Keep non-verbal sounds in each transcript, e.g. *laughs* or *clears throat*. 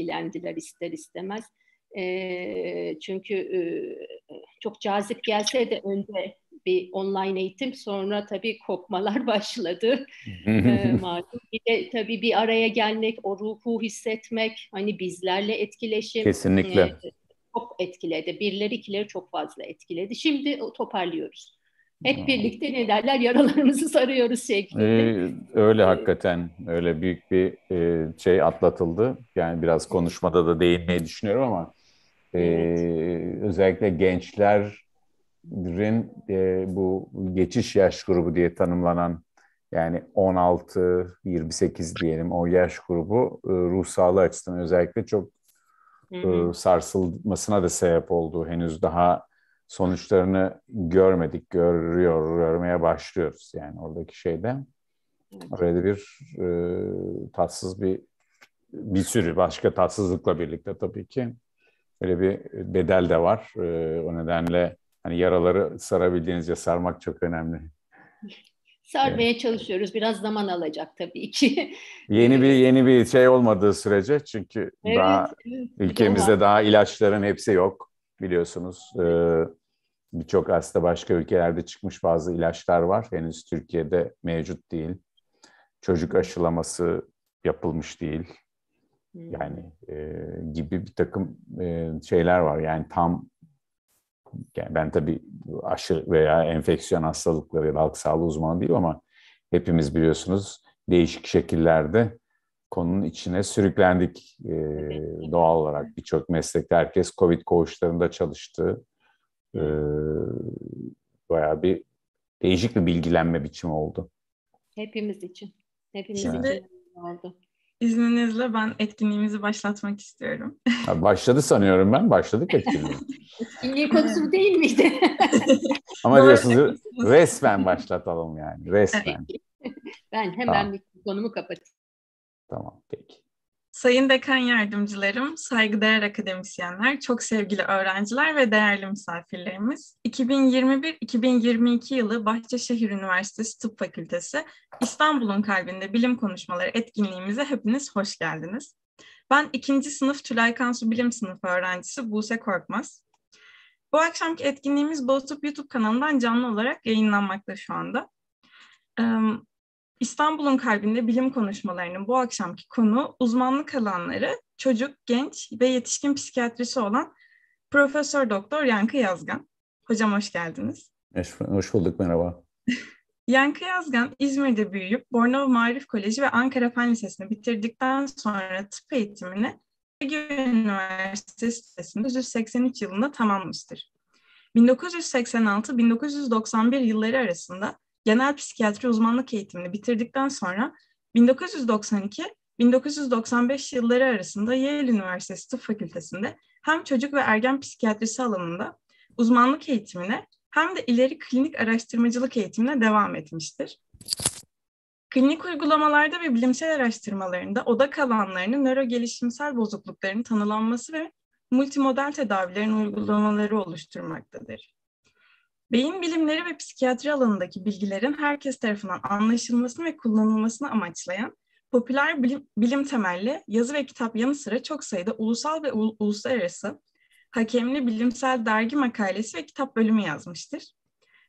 etkilendiler ister istemez. E, çünkü e, çok cazip gelse de önce bir online eğitim sonra tabii kopmalar *laughs* başladı. e, *laughs* Bir de tabii bir araya gelmek, o ruhu hissetmek, hani bizlerle etkileşim. Kesinlikle. E, çok etkiledi. Birleri ikileri çok fazla etkiledi. Şimdi toparlıyoruz. Hep birlikte ne derler yaralarımızı sarıyoruz şeklinde. Ee, öyle ee, hakikaten öyle büyük bir e, şey atlatıldı. Yani biraz konuşmada da değinmeyi düşünüyorum ama e, evet. özellikle gençlerin e, bu geçiş yaş grubu diye tanımlanan yani 16-28 diyelim o yaş grubu e, ruh sağlığı açısından özellikle çok e, sarsılmasına da sebep oldu. Henüz daha sonuçlarını görmedik, görüyor, görmeye başlıyoruz yani oradaki şeyde. Orada bir e, tatsız bir bir sürü başka tatsızlıkla birlikte tabii ki öyle bir bedel de var. E, o nedenle hani yaraları sarabildiğinizce sarmak çok önemli. Sarmaya evet. çalışıyoruz. Biraz zaman alacak tabii ki. *laughs* yeni bir yeni bir şey olmadığı sürece çünkü evet, daha evet, ülkemizde daha ilaçların hepsi yok biliyorsunuz. Evet. Ee, Birçok aslında başka ülkelerde çıkmış bazı ilaçlar var. Henüz Türkiye'de mevcut değil. Çocuk aşılaması yapılmış değil. Hmm. Yani e, gibi bir takım e, şeyler var. Yani tam yani ben tabii aşı veya enfeksiyon hastalıkları ya da halk sağlığı uzmanı değilim ama hepimiz biliyorsunuz değişik şekillerde konunun içine sürüklendik e, doğal olarak birçok meslekte herkes Covid koğuşlarında çalıştı e, bayağı bir değişik bir bilgilenme biçimi oldu. Hepimiz için. Hepimiz evet. için oldu. İzninizle ben etkinliğimizi başlatmak istiyorum. Ya *laughs* başladı sanıyorum ben. Başladık etkinliği. *laughs* etkinliği konusu değil miydi? *laughs* Ama diyorsunuz resmen başlatalım yani. Resmen. ben hemen tamam. mikrofonumu kapatayım. Tamam peki. Sayın Dekan Yardımcılarım, saygıdeğer akademisyenler, çok sevgili öğrenciler ve değerli misafirlerimiz, 2021-2022 yılı Bahçeşehir Üniversitesi Tıp Fakültesi İstanbul'un kalbinde bilim konuşmaları etkinliğimize hepiniz hoş geldiniz. Ben ikinci sınıf Tülay Kansu Bilim Sınıfı öğrencisi Buse Korkmaz. Bu akşamki etkinliğimiz Boğazup YouTube kanalından canlı olarak yayınlanmakta şu anda. İstanbul'un kalbinde bilim konuşmalarının bu akşamki konu uzmanlık alanları çocuk, genç ve yetişkin psikiyatrisi olan Profesör Doktor Yankı Yazgan. Hocam hoş geldiniz. Hoş bulduk, merhaba. *laughs* Yankı Yazgan İzmir'de büyüyüp Bornova Marif Koleji ve Ankara Fen Lisesi'ni bitirdikten sonra tıp eğitimini Ege Üniversitesi sitesinde 1983 yılında tamamlamıştır. 1986-1991 yılları arasında genel psikiyatri uzmanlık eğitimini bitirdikten sonra 1992-1995 yılları arasında Yale Üniversitesi Tıp Fakültesi'nde hem çocuk ve ergen psikiyatrisi alanında uzmanlık eğitimine hem de ileri klinik araştırmacılık eğitimine devam etmiştir. Klinik uygulamalarda ve bilimsel araştırmalarında odak alanlarının nöro gelişimsel bozuklukların tanılanması ve multimodal tedavilerin uygulamaları oluşturmaktadır. Beyin bilimleri ve psikiyatri alanındaki bilgilerin herkes tarafından anlaşılmasını ve kullanılmasını amaçlayan popüler bilim, bilim temelli yazı ve kitap yanı sıra çok sayıda ulusal ve u, uluslararası hakemli bilimsel dergi makalesi ve kitap bölümü yazmıştır.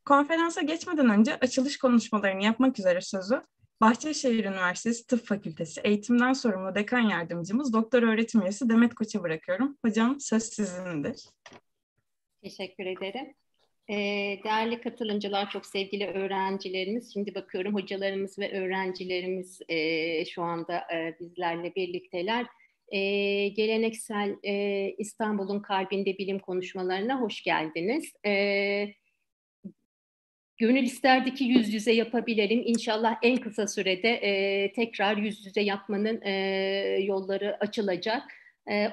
Konferansa geçmeden önce açılış konuşmalarını yapmak üzere sözü Bahçeşehir Üniversitesi Tıp Fakültesi eğitimden sorumlu dekan yardımcımız doktor öğretim üyesi Demet Koç'a bırakıyorum. Hocam söz sizindir. Teşekkür ederim. Ee, değerli katılımcılar, çok sevgili öğrencilerimiz, şimdi bakıyorum hocalarımız ve öğrencilerimiz e, şu anda e, bizlerle birlikteler. E, geleneksel İstanbul'un kalbinde bilim konuşmalarına hoş geldiniz. Gönül isterdi ki yüz yüze yapabilirim. İnşallah en kısa sürede tekrar yüz yüze yapmanın yolları açılacak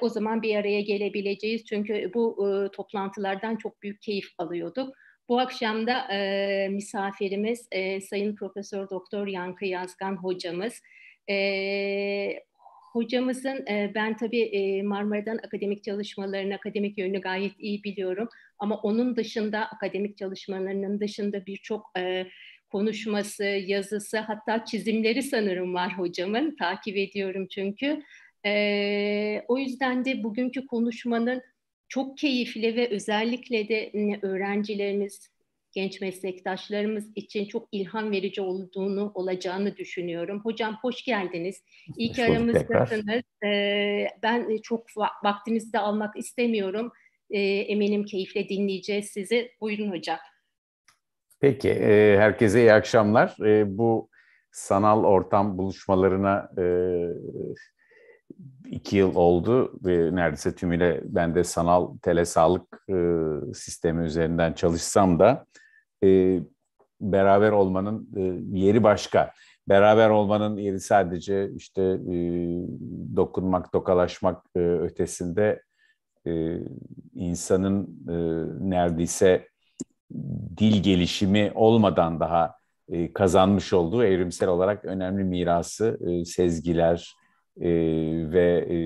o zaman bir araya gelebileceğiz. Çünkü bu toplantılardan çok büyük keyif alıyorduk. Bu akşam da e, misafirimiz e, Sayın Profesör Doktor Yankı Yazgan hocamız. E, hocamızın e, ben tabii e, Marmara'dan akademik çalışmalarını, akademik yönünü gayet iyi biliyorum. Ama onun dışında akademik çalışmalarının dışında birçok e, konuşması, yazısı hatta çizimleri sanırım var hocamın. Takip ediyorum çünkü o yüzden de bugünkü konuşmanın çok keyifli ve özellikle de ıı, öğrencilerimiz, genç meslektaşlarımız için çok ilham verici olduğunu olacağını düşünüyorum. Hocam hoş geldiniz. İyi ki aramızdasınız. Ee, ben ıı, çok vaktinizi de almak istemiyorum. Ee, eminim keyifle dinleyeceğiz sizi. Buyurun hocam. Peki, herkese iyi akşamlar. bu sanal ortam buluşmalarına iki yıl oldu ve neredeyse tümüyle ben de sanal telesağlık e, sistemi üzerinden çalışsam da e, beraber olmanın e, yeri başka. Beraber olmanın yeri sadece işte e, dokunmak, tokalaşmak e, ötesinde e, insanın e, neredeyse dil gelişimi olmadan daha e, kazanmış olduğu evrimsel olarak önemli mirası, e, sezgiler, e, ve e,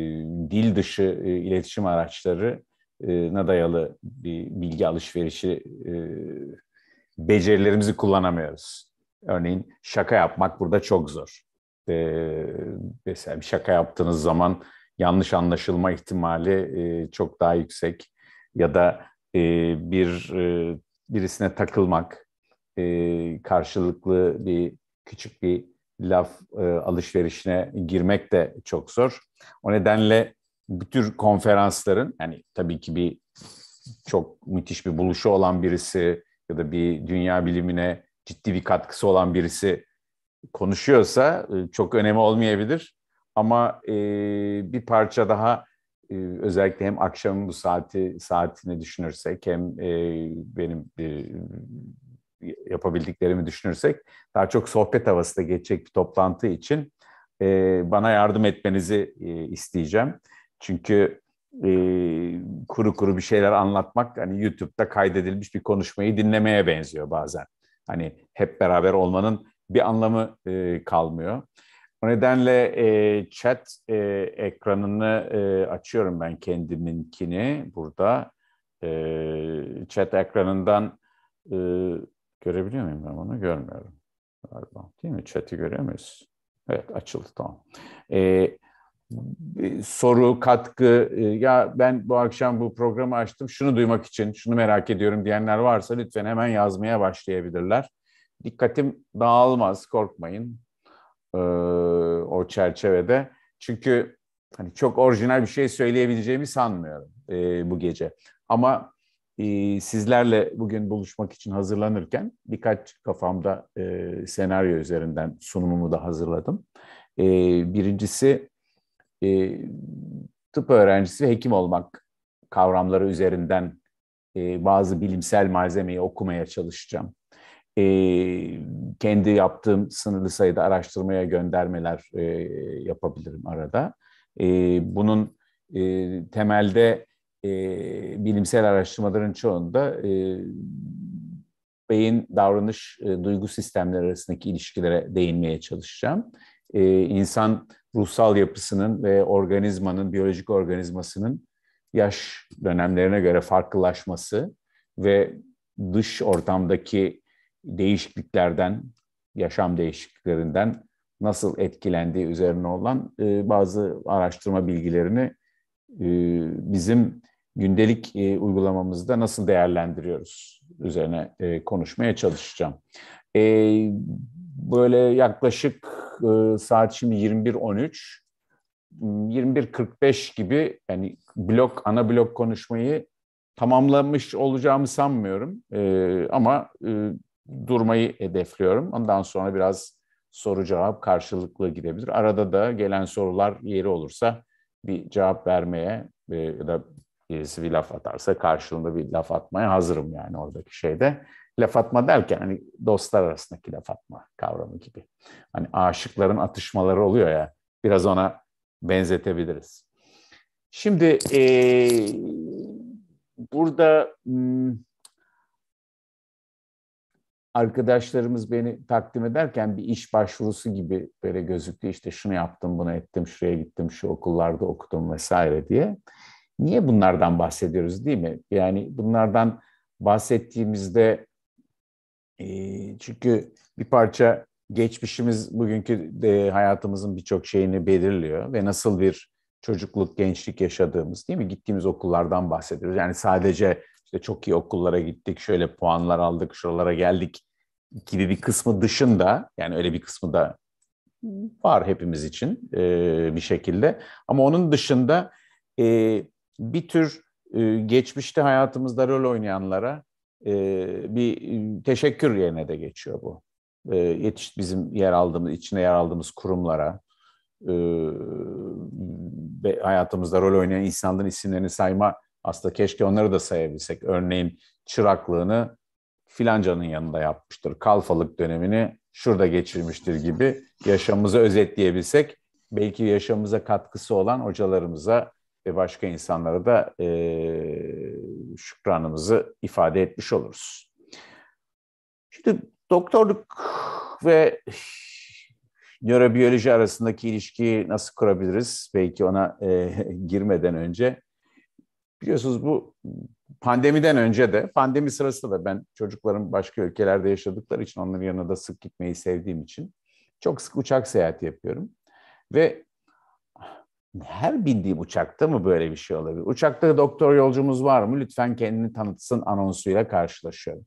dil dışı e, iletişim araçlarına e, dayalı bir bilgi alışverişi e, becerilerimizi kullanamıyoruz. Örneğin şaka yapmak burada çok zor. E, mesela bir şaka yaptığınız zaman yanlış anlaşılma ihtimali e, çok daha yüksek ya da e, bir e, birisine takılmak, e, karşılıklı bir küçük bir laf e, alışverişine girmek de çok zor. O nedenle bu tür konferansların yani tabii ki bir çok müthiş bir buluşu olan birisi ya da bir dünya bilimine ciddi bir katkısı olan birisi konuşuyorsa e, çok önemi olmayabilir. Ama e, bir parça daha e, özellikle hem akşamın bu saati saatini düşünürsek hem e, benim e, yapabildiklerimi düşünürsek daha çok sohbet havası da geçecek bir toplantı için e, bana yardım etmenizi e, isteyeceğim. Çünkü e, kuru kuru bir şeyler anlatmak hani YouTube'da kaydedilmiş bir konuşmayı dinlemeye benziyor bazen. Hani hep beraber olmanın bir anlamı e, kalmıyor. O nedenle e, chat e, ekranını e, açıyorum ben kendiminkini burada. E, chat ekranından e, Görebiliyor muyum ben bunu? Görmüyorum. Galiba. Değil mi? Chat'i görüyor muyuz? Evet açıldı tamam. Ee, soru, katkı, e, ya ben bu akşam bu programı açtım, şunu duymak için, şunu merak ediyorum diyenler varsa lütfen hemen yazmaya başlayabilirler. Dikkatim dağılmaz, korkmayın ee, o çerçevede. Çünkü hani çok orijinal bir şey söyleyebileceğimi sanmıyorum e, bu gece. Ama ee, sizlerle bugün buluşmak için hazırlanırken birkaç kafamda e, senaryo üzerinden sunumumu da hazırladım. E, birincisi e, tıp öğrencisi ve hekim olmak kavramları üzerinden e, bazı bilimsel malzemeyi okumaya çalışacağım. E, kendi yaptığım sınırlı sayıda araştırmaya göndermeler e, yapabilirim arada. E, bunun e, temelde e, bilimsel araştırmaların çoğunda e, beyin davranış e, duygu sistemleri arasındaki ilişkilere değinmeye çalışacağım. E, insan ruhsal yapısının ve organizmanın, biyolojik organizmasının yaş dönemlerine göre farklılaşması ve dış ortamdaki değişikliklerden, yaşam değişikliklerinden nasıl etkilendiği üzerine olan e, bazı araştırma bilgilerini e, bizim gündelik e, uygulamamızda nasıl değerlendiriyoruz üzerine e, konuşmaya çalışacağım. E, böyle yaklaşık e, saat şimdi 21.13, 21.45 gibi yani blok ana blok konuşmayı tamamlamış olacağımı sanmıyorum e, ama e, durmayı hedefliyorum. Ondan sonra biraz soru cevap karşılıklı gidebilir. Arada da gelen sorular yeri olursa bir cevap vermeye e, ya da birisi bir laf atarsa karşılığında bir laf atmaya hazırım yani oradaki şeyde. Laf atma derken hani dostlar arasındaki laf atma kavramı gibi. Hani aşıkların atışmaları oluyor ya biraz ona benzetebiliriz. Şimdi e, burada hmm, arkadaşlarımız beni takdim ederken bir iş başvurusu gibi böyle gözüktü. İşte şunu yaptım, bunu ettim, şuraya gittim, şu okullarda okudum vesaire diye. Niye bunlardan bahsediyoruz değil mi? Yani bunlardan bahsettiğimizde e, çünkü bir parça geçmişimiz bugünkü de hayatımızın birçok şeyini belirliyor ve nasıl bir çocukluk, gençlik yaşadığımız değil mi? Gittiğimiz okullardan bahsediyoruz. Yani sadece işte çok iyi okullara gittik, şöyle puanlar aldık, şuralara geldik gibi bir kısmı dışında yani öyle bir kısmı da var hepimiz için e, bir şekilde. Ama onun dışında e, bir tür e, geçmişte hayatımızda rol oynayanlara e, bir e, teşekkür yerine de geçiyor bu. E, yetiş bizim yer aldığımız, içine yer aldığımız kurumlara, e, hayatımızda rol oynayan insanların isimlerini sayma aslında keşke onları da sayabilsek. Örneğin çıraklığını filancanın yanında yapmıştır. Kalfalık dönemini şurada geçirmiştir gibi yaşamımızı özetleyebilsek belki yaşamımıza katkısı olan hocalarımıza ve başka insanlara da e, şükranımızı ifade etmiş oluruz. Şimdi doktorluk ve nörobiyoloji arasındaki ilişkiyi nasıl kurabiliriz? Belki ona e, girmeden önce. Biliyorsunuz bu pandemiden önce de, pandemi sırasında da ben çocukların başka ülkelerde yaşadıkları için onların yanına da sık gitmeyi sevdiğim için çok sık uçak seyahati yapıyorum. Ve her bindiğim uçakta mı böyle bir şey olabilir? Uçakta doktor yolcumuz var mı? Lütfen kendini tanıtsın anonsuyla karşılaşıyorum.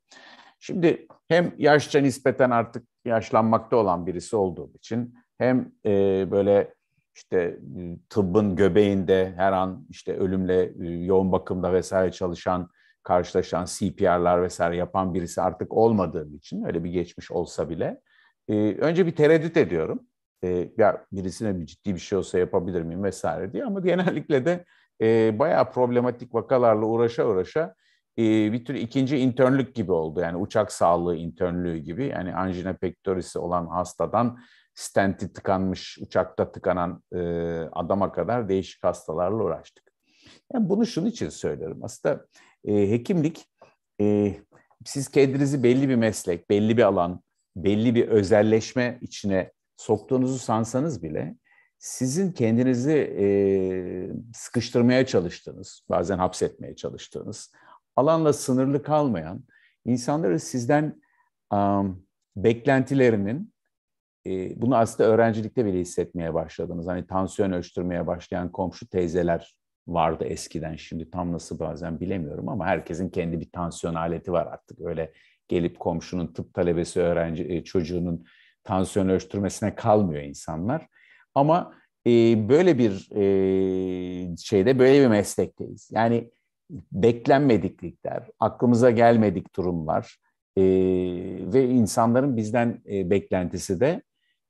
Şimdi hem yaşça nispeten artık yaşlanmakta olan birisi olduğum için hem e, böyle işte e, tıbbın göbeğinde her an işte ölümle e, yoğun bakımda vesaire çalışan, karşılaşan CPR'lar vesaire yapan birisi artık olmadığım için öyle bir geçmiş olsa bile e, önce bir tereddüt ediyorum e, ya birisine bir ciddi bir şey olsa yapabilir miyim vesaire diye ama genellikle de e, bayağı problematik vakalarla uğraşa uğraşa e, bir tür ikinci internlük gibi oldu. Yani uçak sağlığı internlüğü gibi. Yani anjina pektorisi olan hastadan stenti tıkanmış, uçakta tıkanan e, adama kadar değişik hastalarla uğraştık. Yani bunu şunun için söylerim Aslında e, hekimlik, e, siz kendinizi belli bir meslek, belli bir alan, belli bir özelleşme içine soktuğunuzu sansanız bile sizin kendinizi e, sıkıştırmaya çalıştığınız, bazen hapsetmeye çalıştığınız, alanla sınırlı kalmayan, insanları sizden um, beklentilerinin, e, bunu aslında öğrencilikte bile hissetmeye başladınız. Hani tansiyon ölçtürmeye başlayan komşu teyzeler vardı eskiden, şimdi tam nasıl bazen bilemiyorum ama herkesin kendi bir tansiyon aleti var artık. Öyle gelip komşunun tıp talebesi öğrenci e, çocuğunun tansiyon ölçtürmesine kalmıyor insanlar. Ama e, böyle bir e, şeyde, böyle bir meslekteyiz. Yani beklenmediklikler, aklımıza gelmedik durumlar e, ve insanların bizden e, beklentisi de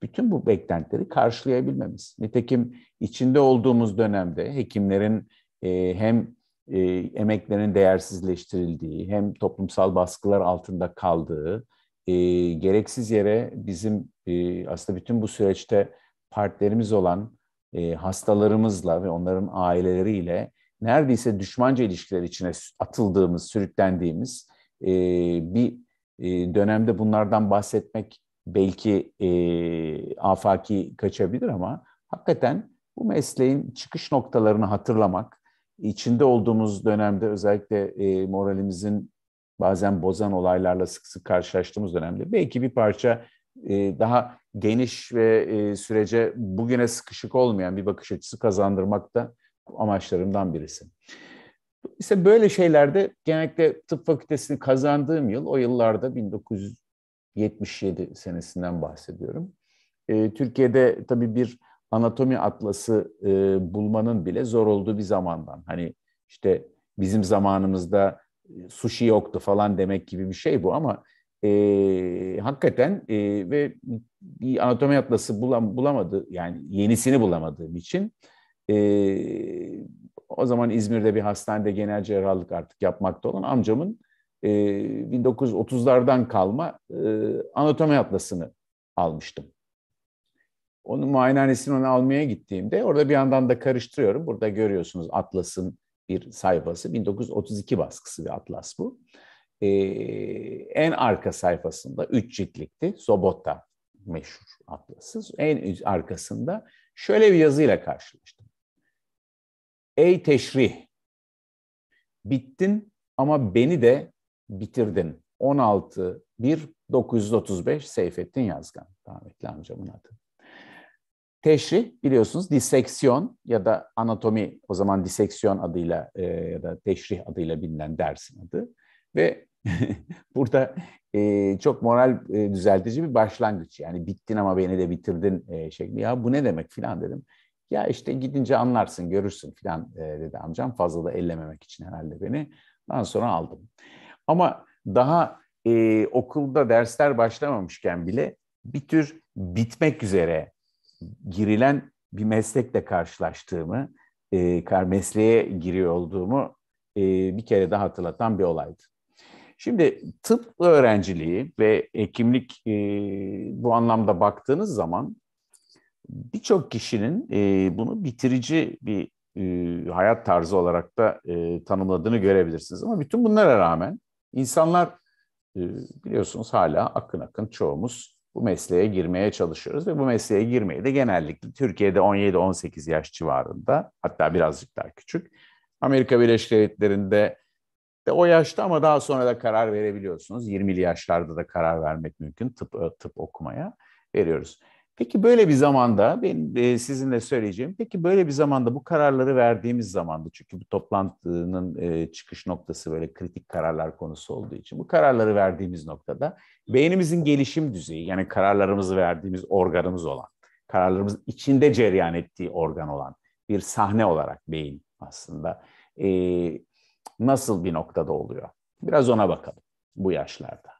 bütün bu beklentileri karşılayabilmemiz. Nitekim içinde olduğumuz dönemde hekimlerin e, hem e, emeklerin değersizleştirildiği, hem toplumsal baskılar altında kaldığı, e, gereksiz yere bizim e, aslında bütün bu süreçte partnerimiz olan e, hastalarımızla ve onların aileleriyle neredeyse düşmanca ilişkiler içine atıldığımız, sürüklendiğimiz e, bir e, dönemde bunlardan bahsetmek belki e, afaki kaçabilir ama hakikaten bu mesleğin çıkış noktalarını hatırlamak, içinde olduğumuz dönemde özellikle e, moralimizin bazen bozan olaylarla sık sık karşılaştığımız dönemde belki bir parça e, daha geniş ve e, sürece bugüne sıkışık olmayan bir bakış açısı kazandırmak da amaçlarımdan birisi. İşte böyle şeylerde genellikle tıp fakültesini kazandığım yıl, o yıllarda 1977 senesinden bahsediyorum. E, Türkiye'de tabii bir anatomi atlası bulmanın bile zor olduğu bir zamandan. Hani işte bizim zamanımızda sushi yoktu falan demek gibi bir şey bu ama e, hakikaten e, ve bir anatomi atlası bulam, bulamadı yani yenisini bulamadığım için e, o zaman İzmir'de bir hastanede genel cerrahlık artık yapmakta olan amcamın e, 1930'lardan kalma e, anatomi atlasını almıştım. Onun muayenehanesini onu almaya gittiğimde orada bir yandan da karıştırıyorum. Burada görüyorsunuz atlasın bir sayfası. 1932 baskısı bir atlas bu. Ee, en arka sayfasında üç ciltlikti. Sobotta meşhur atlası. En arkasında şöyle bir yazıyla karşılaştım. Ey teşrih, bittin ama beni de bitirdin. 16 1 935 Seyfettin Yazgan rahmetli amcamın adı. Teşrih biliyorsunuz diseksiyon ya da anatomi o zaman diseksiyon adıyla e, ya da teşrih adıyla bilinen dersin adı. Ve *laughs* burada e, çok moral e, düzeltici bir başlangıç. Yani bittin ama beni de bitirdin e, şekli. Ya bu ne demek filan dedim. Ya işte gidince anlarsın görürsün filan e, dedi amcam. Fazla da ellememek için herhalde beni. daha sonra aldım. Ama daha e, okulda dersler başlamamışken bile bir tür bitmek üzere girilen bir meslekle karşılaştığımı, e, mesleğe giriyor olduğumu e, bir kere daha hatırlatan bir olaydı. Şimdi tıp öğrenciliği ve hekimlik e, bu anlamda baktığınız zaman birçok kişinin e, bunu bitirici bir e, hayat tarzı olarak da e, tanımladığını görebilirsiniz. Ama bütün bunlara rağmen insanlar e, biliyorsunuz hala akın akın çoğumuz bu mesleğe girmeye çalışıyoruz ve bu mesleğe girmeyi de genellikle Türkiye'de 17-18 yaş civarında hatta birazcık daha küçük. Amerika Birleşik Devletleri'nde de o yaşta ama daha sonra da karar verebiliyorsunuz. 20'li yaşlarda da karar vermek mümkün tıp ıı, tıp okumaya veriyoruz. Peki böyle bir zamanda ben e, sizinle söyleyeceğim. Peki böyle bir zamanda bu kararları verdiğimiz zamanda çünkü bu toplantının e, çıkış noktası böyle kritik kararlar konusu olduğu için bu kararları verdiğimiz noktada beynimizin gelişim düzeyi yani kararlarımızı verdiğimiz organımız olan, kararlarımız içinde cereyan ettiği organ olan bir sahne olarak beyin aslında e, nasıl bir noktada oluyor? Biraz ona bakalım bu yaşlarda.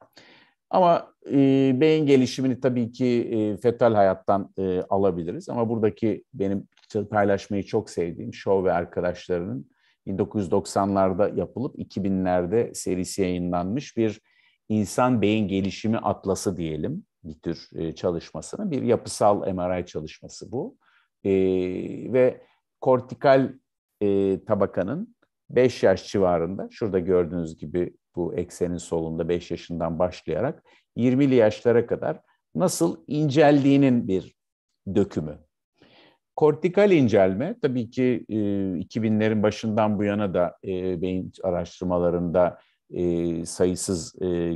Ama e, beyin gelişimini tabii ki e, fetal hayattan e, alabiliriz. Ama buradaki benim paylaşmayı çok sevdiğim Show ve arkadaşlarının 1990'larda yapılıp 2000'lerde serisi yayınlanmış bir insan beyin gelişimi atlası diyelim bir tür e, çalışmasının bir yapısal MRI çalışması bu. E, ve kortikal e, tabakanın 5 yaş civarında şurada gördüğünüz gibi bu eksenin solunda 5 yaşından başlayarak 20'li yaşlara kadar nasıl inceldiğinin bir dökümü. Kortikal incelme tabii ki 2000'lerin e, başından bu yana da e, beyin araştırmalarında e, sayısız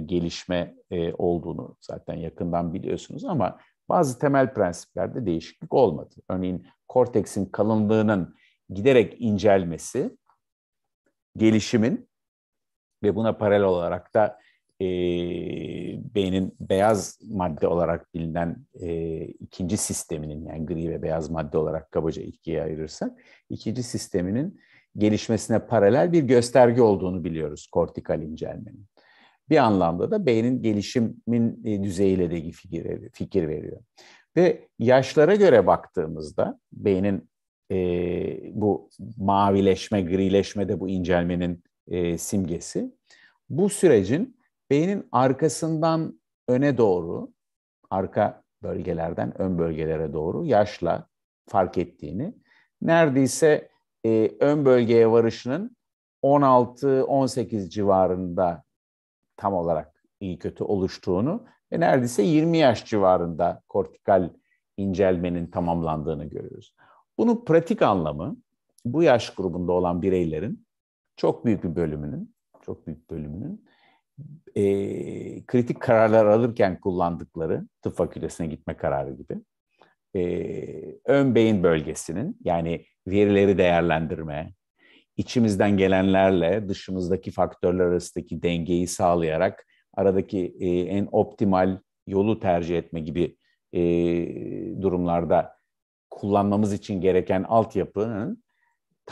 gelişme olduğunu zaten yakından biliyorsunuz ama bazı temel prensiplerde değişiklik olmadı. Örneğin korteksin kalınlığının giderek incelmesi, gelişimin ve buna paralel olarak da e, beynin beyaz madde olarak bilinen e, ikinci sisteminin yani gri ve beyaz madde olarak kabaca ikiye ayırırsak ikinci sisteminin gelişmesine paralel bir gösterge olduğunu biliyoruz kortikal incelmenin. Bir anlamda da beynin gelişimin e, düzeyiyle de fikir, fikir veriyor. Ve yaşlara göre baktığımızda beynin e, bu mavileşme, grileşme de bu incelmenin e, simgesi. Bu sürecin beynin arkasından öne doğru, arka bölgelerden ön bölgelere doğru yaşla fark ettiğini, neredeyse e, ön bölgeye varışının 16-18 civarında tam olarak iyi kötü oluştuğunu ve neredeyse 20 yaş civarında kortikal incelmenin tamamlandığını görüyoruz. Bunun pratik anlamı bu yaş grubunda olan bireylerin çok büyük bir bölümünün, çok büyük bölümünün e, kritik kararlar alırken kullandıkları tıp fakültesine gitme kararı gibi e, ön beyin bölgesinin yani verileri değerlendirme, içimizden gelenlerle dışımızdaki faktörler arasındaki dengeyi sağlayarak aradaki e, en optimal yolu tercih etme gibi e, durumlarda kullanmamız için gereken altyapının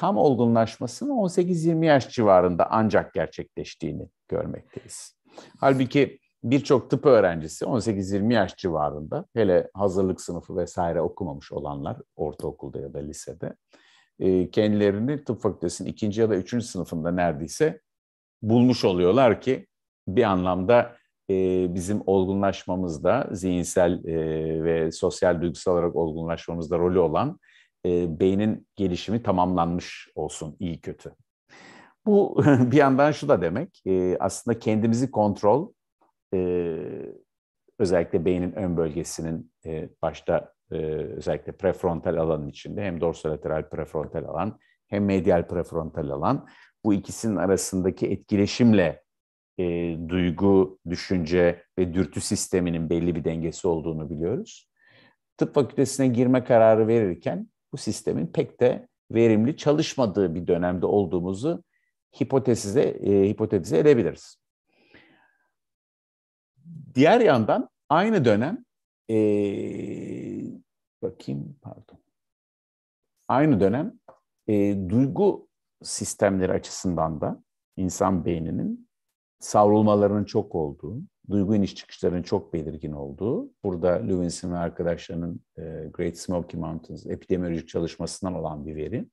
tam olgunlaşmasının 18-20 yaş civarında ancak gerçekleştiğini görmekteyiz. Halbuki birçok tıp öğrencisi 18-20 yaş civarında hele hazırlık sınıfı vesaire okumamış olanlar ortaokulda ya da lisede e, kendilerini tıp fakültesinin ikinci ya da üçüncü sınıfında neredeyse bulmuş oluyorlar ki bir anlamda e, bizim olgunlaşmamızda zihinsel e, ve sosyal duygusal olarak olgunlaşmamızda rolü olan e, beynin gelişimi tamamlanmış olsun iyi kötü. Bu *laughs* bir yandan şu da demek e, aslında kendimizi kontrol e, özellikle beynin ön bölgesinin e, başta e, özellikle prefrontal alanın içinde hem dorsolateral prefrontal alan hem medial prefrontal alan bu ikisinin arasındaki etkileşimle e, duygu, düşünce ve dürtü sisteminin belli bir dengesi olduğunu biliyoruz. Tıp fakültesine girme kararı verirken bu sistemin pek de verimli çalışmadığı bir dönemde olduğumuzu hipotezize e, hipotetize edebiliriz. Diğer yandan aynı dönem e, bakayım pardon. Aynı dönem e, duygu sistemleri açısından da insan beyninin savrulmalarının çok olduğu, duygu iniş çıkışlarının çok belirgin olduğu, burada Lewins'in ve arkadaşlarının e, Great Smoky Mountains epidemiolojik çalışmasından olan bir veri.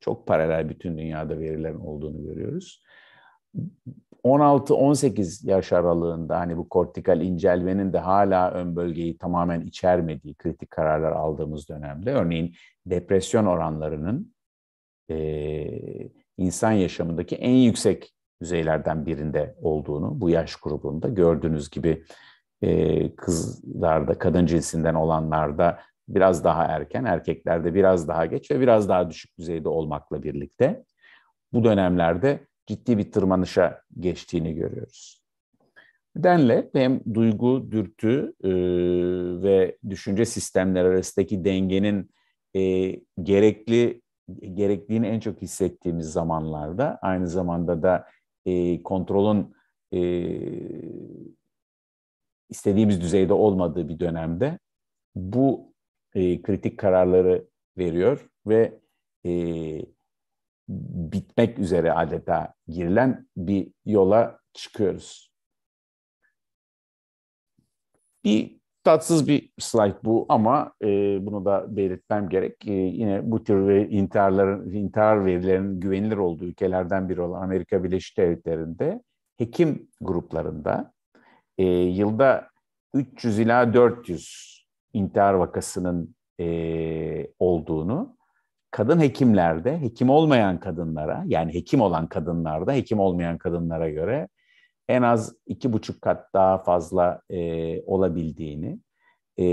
Çok paralel bütün dünyada verilerin olduğunu görüyoruz. 16-18 yaş aralığında hani bu kortikal incelmenin de hala ön bölgeyi tamamen içermediği kritik kararlar aldığımız dönemde örneğin depresyon oranlarının e, insan yaşamındaki en yüksek düzeylerden birinde olduğunu bu yaş grubunda gördüğünüz gibi e, kızlarda, kadın cinsinden olanlarda biraz daha erken, erkeklerde biraz daha geç ve biraz daha düşük düzeyde olmakla birlikte bu dönemlerde ciddi bir tırmanışa geçtiğini görüyoruz. Denle hem duygu, dürtü e, ve düşünce sistemleri arasındaki dengenin e, gerekli gerektiğini en çok hissettiğimiz zamanlarda aynı zamanda da e, kontrolün e, istediğimiz düzeyde olmadığı bir dönemde bu e, kritik kararları veriyor ve e, bitmek üzere adeta girilen bir yola çıkıyoruz. Bir tatsız bir slide bu ama e, bunu da belirtmem gerek. E, yine bu tür ve intiharların, intihar verilerinin güvenilir olduğu ülkelerden biri olan Amerika Birleşik Devletleri'nde hekim gruplarında e, yılda 300 ila 400 intihar vakasının e, olduğunu kadın hekimlerde hekim olmayan kadınlara yani hekim olan kadınlarda hekim olmayan kadınlara göre en az iki buçuk kat daha fazla e, olabildiğini, e,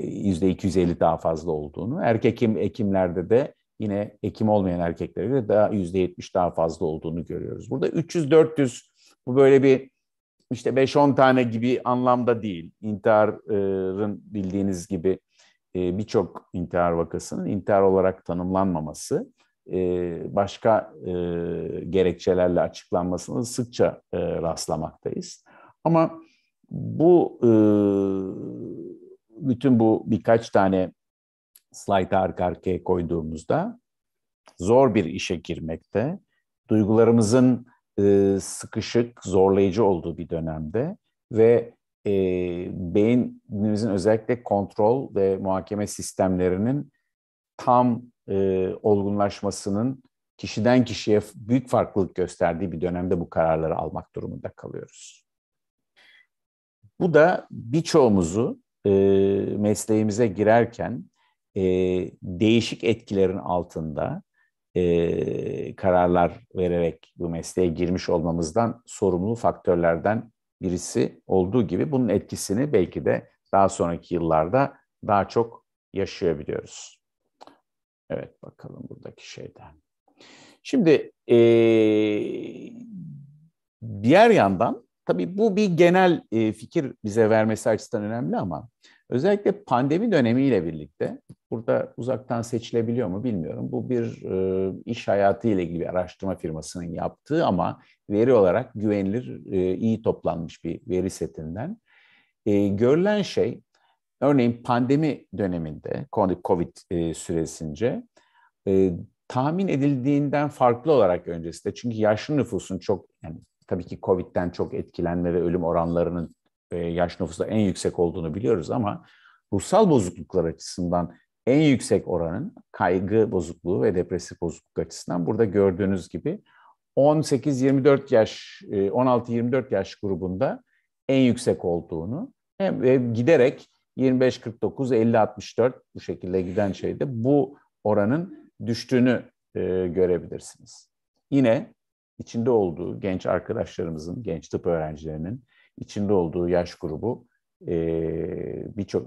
yüzde 250 daha fazla olduğunu, erkek ekimlerde de yine ekim olmayan erkeklerde de daha yüzde 70 daha fazla olduğunu görüyoruz. Burada 300-400 bu böyle bir işte 5-10 tane gibi anlamda değil. İntiharın bildiğiniz gibi e, birçok intihar vakasının intihar olarak tanımlanmaması başka gerekçelerle açıklanmasını sıkça rastlamaktayız. Ama bu bütün bu birkaç tane slide arka arkaya koyduğumuzda zor bir işe girmekte, duygularımızın sıkışık, zorlayıcı olduğu bir dönemde ve beynimizin özellikle kontrol ve muhakeme sistemlerinin tam e, olgunlaşmasının kişiden kişiye büyük farklılık gösterdiği bir dönemde bu kararları almak durumunda kalıyoruz. Bu da birçoğumuzu e, mesleğimize girerken e, değişik etkilerin altında e, kararlar vererek bu mesleğe girmiş olmamızdan sorumlu faktörlerden birisi olduğu gibi bunun etkisini belki de daha sonraki yıllarda daha çok yaşayabiliyoruz. Evet bakalım buradaki şeyden. Şimdi e, diğer yandan tabii bu bir genel e, fikir bize vermesi açısından önemli ama özellikle pandemi dönemiyle birlikte burada uzaktan seçilebiliyor mu bilmiyorum. Bu bir e, iş hayatı ile ilgili bir araştırma firmasının yaptığı ama veri olarak güvenilir e, iyi toplanmış bir veri setinden. E, görülen şey Örneğin pandemi döneminde, COVID e, süresince e, tahmin edildiğinden farklı olarak öncesinde çünkü yaşlı nüfusun çok yani tabii ki Covid'den çok etkilenme ve ölüm oranlarının e, yaş nüfusta en yüksek olduğunu biliyoruz ama ruhsal bozukluklar açısından en yüksek oranın kaygı bozukluğu ve depresif bozukluk açısından burada gördüğünüz gibi 18-24 yaş, 16-24 yaş grubunda en yüksek olduğunu hem giderek 25-49, 50-64 bu şekilde giden şeyde bu oranın düştüğünü e, görebilirsiniz. Yine içinde olduğu genç arkadaşlarımızın, genç tıp öğrencilerinin içinde olduğu yaş grubu e, birçok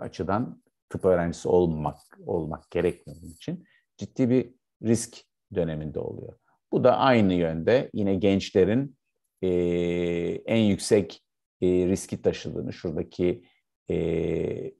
açıdan tıp öğrencisi olmak olmak gerekmediği için ciddi bir risk döneminde oluyor. Bu da aynı yönde yine gençlerin e, en yüksek e, riski taşıdığını şuradaki e,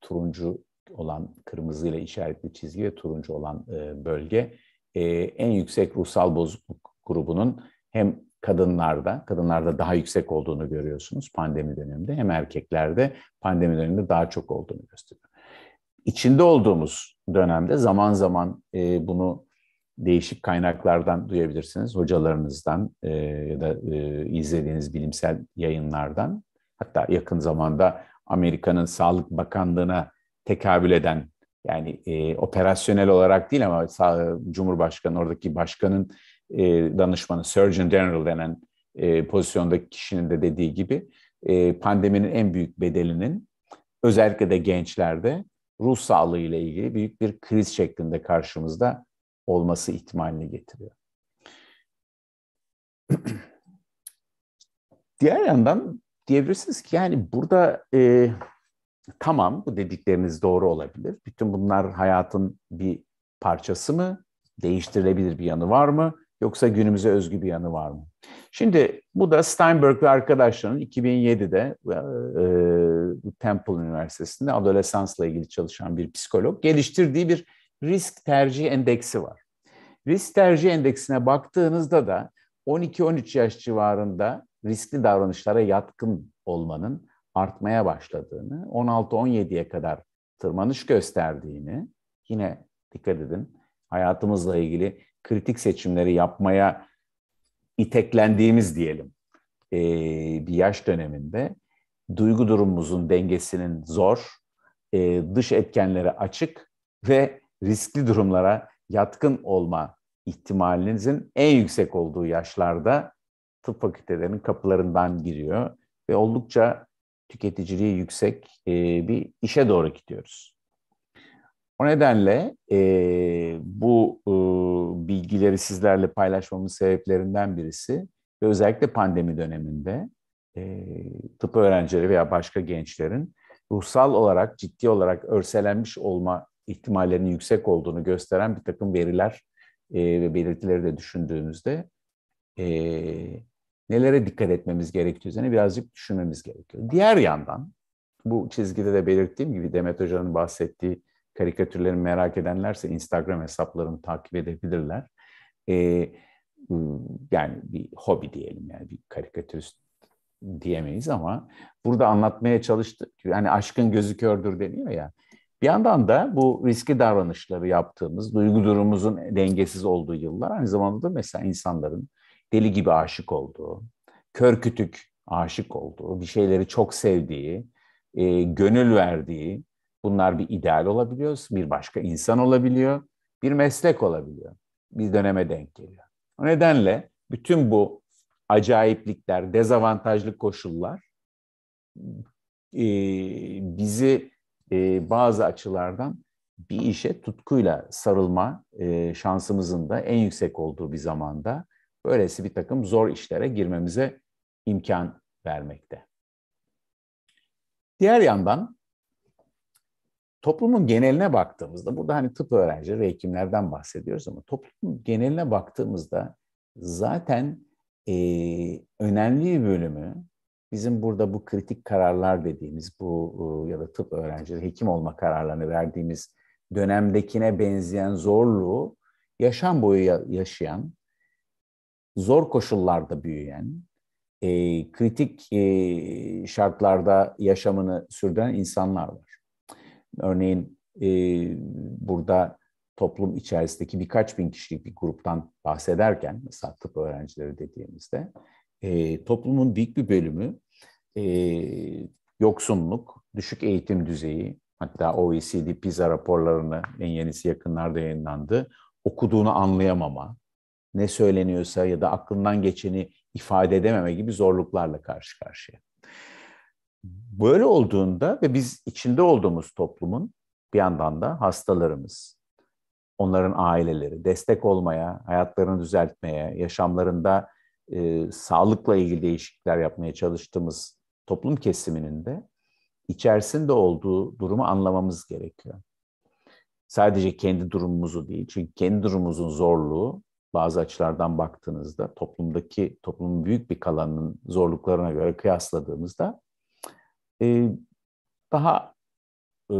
turuncu olan kırmızıyla işaretli çizgi ve turuncu olan e, bölge e, en yüksek ruhsal bozukluk grubunun hem kadınlarda, kadınlarda daha yüksek olduğunu görüyorsunuz pandemi döneminde hem erkeklerde pandemi döneminde daha çok olduğunu gösteriyor. İçinde olduğumuz dönemde zaman zaman e, bunu değişik kaynaklardan duyabilirsiniz. Hocalarınızdan e, ya da e, izlediğiniz bilimsel yayınlardan hatta yakın zamanda Amerika'nın Sağlık Bakanlığı'na tekabül eden yani e, operasyonel olarak değil ama sağ, Cumhurbaşkanı oradaki başkanın e, danışmanı Surgeon General denen e, pozisyondaki kişinin de dediği gibi e, pandeminin en büyük bedelinin özellikle de gençlerde ruh sağlığı ile ilgili büyük bir kriz şeklinde karşımızda olması ihtimalini getiriyor. *clears throat* Diğer yandan diyebilirsiniz ki yani burada e, tamam bu dedikleriniz doğru olabilir. Bütün bunlar hayatın bir parçası mı? Değiştirilebilir bir yanı var mı? Yoksa günümüze özgü bir yanı var mı? Şimdi bu da Steinberg ve arkadaşlarının 2007'de e, e Temple Üniversitesi'nde adolesansla ilgili çalışan bir psikolog geliştirdiği bir risk tercih endeksi var. Risk tercih endeksine baktığınızda da 12-13 yaş civarında riskli davranışlara yatkın olmanın artmaya başladığını, 16-17'ye kadar tırmanış gösterdiğini, yine dikkat edin hayatımızla ilgili kritik seçimleri yapmaya iteklendiğimiz diyelim e, bir yaş döneminde duygu durumumuzun dengesinin zor, e, dış etkenlere açık ve riskli durumlara yatkın olma ihtimalinizin en yüksek olduğu yaşlarda tıp fakültelerinin kapılarından giriyor ve oldukça tüketiciliği yüksek e, bir işe doğru gidiyoruz. O nedenle e, bu e, bilgileri sizlerle paylaşmamın sebeplerinden birisi ve özellikle pandemi döneminde e, tıp öğrencileri veya başka gençlerin ruhsal olarak ciddi olarak örselenmiş olma ihtimallerinin yüksek olduğunu gösteren bir takım veriler e, ve belirtileri de düşündüğümüzde e, nelere dikkat etmemiz gerektiği üzerine birazcık düşünmemiz gerekiyor. Diğer yandan bu çizgide de belirttiğim gibi Demet Hoca'nın bahsettiği karikatürlerimi merak edenlerse Instagram hesaplarını takip edebilirler. Ee, ıı, yani bir hobi diyelim yani bir karikatürist diyemeyiz ama burada anlatmaya çalıştık. Yani aşkın gözü kördür deniyor ya. Bir yandan da bu riski davranışları yaptığımız, duygu durumumuzun dengesiz olduğu yıllar aynı zamanda da mesela insanların deli gibi aşık olduğu, kör kütük aşık olduğu, bir şeyleri çok sevdiği, e, gönül verdiği, bunlar bir ideal olabiliyor, bir başka insan olabiliyor, bir meslek olabiliyor. Bir döneme denk geliyor. O nedenle bütün bu acayiplikler, dezavantajlı koşullar e, bizi e, bazı açılardan bir işe tutkuyla sarılma e, şansımızın da en yüksek olduğu bir zamanda Böylesi bir takım zor işlere girmemize imkan vermekte. Diğer yandan toplumun geneline baktığımızda, burada hani tıp öğrencileri ve hekimlerden bahsediyoruz ama toplumun geneline baktığımızda zaten e, önemli bir bölümü bizim burada bu kritik kararlar dediğimiz bu e, ya da tıp öğrencileri hekim olma kararlarını verdiğimiz dönemdekine benzeyen zorluğu yaşam boyu yaşayan zor koşullarda büyüyen, e, kritik e, şartlarda yaşamını sürdüren insanlar var. Örneğin e, burada toplum içerisindeki birkaç bin kişilik bir gruptan bahsederken, mesela tıp öğrencileri dediğimizde, e, toplumun büyük bir bölümü e, yoksunluk, düşük eğitim düzeyi, hatta OECD PISA raporlarını en yenisi yakınlarda yayınlandı, okuduğunu anlayamama, ne söyleniyorsa ya da aklından geçeni ifade edememe gibi zorluklarla karşı karşıya. Böyle olduğunda ve biz içinde olduğumuz toplumun bir yandan da hastalarımız, onların aileleri destek olmaya, hayatlarını düzeltmeye, yaşamlarında e, sağlıkla ilgili değişiklikler yapmaya çalıştığımız toplum kesiminin de içerisinde olduğu durumu anlamamız gerekiyor. Sadece kendi durumumuzu değil, çünkü kendi durumumuzun zorluğu bazı açılardan baktığınızda toplumdaki toplumun büyük bir kalanının zorluklarına göre kıyasladığımızda e, daha e,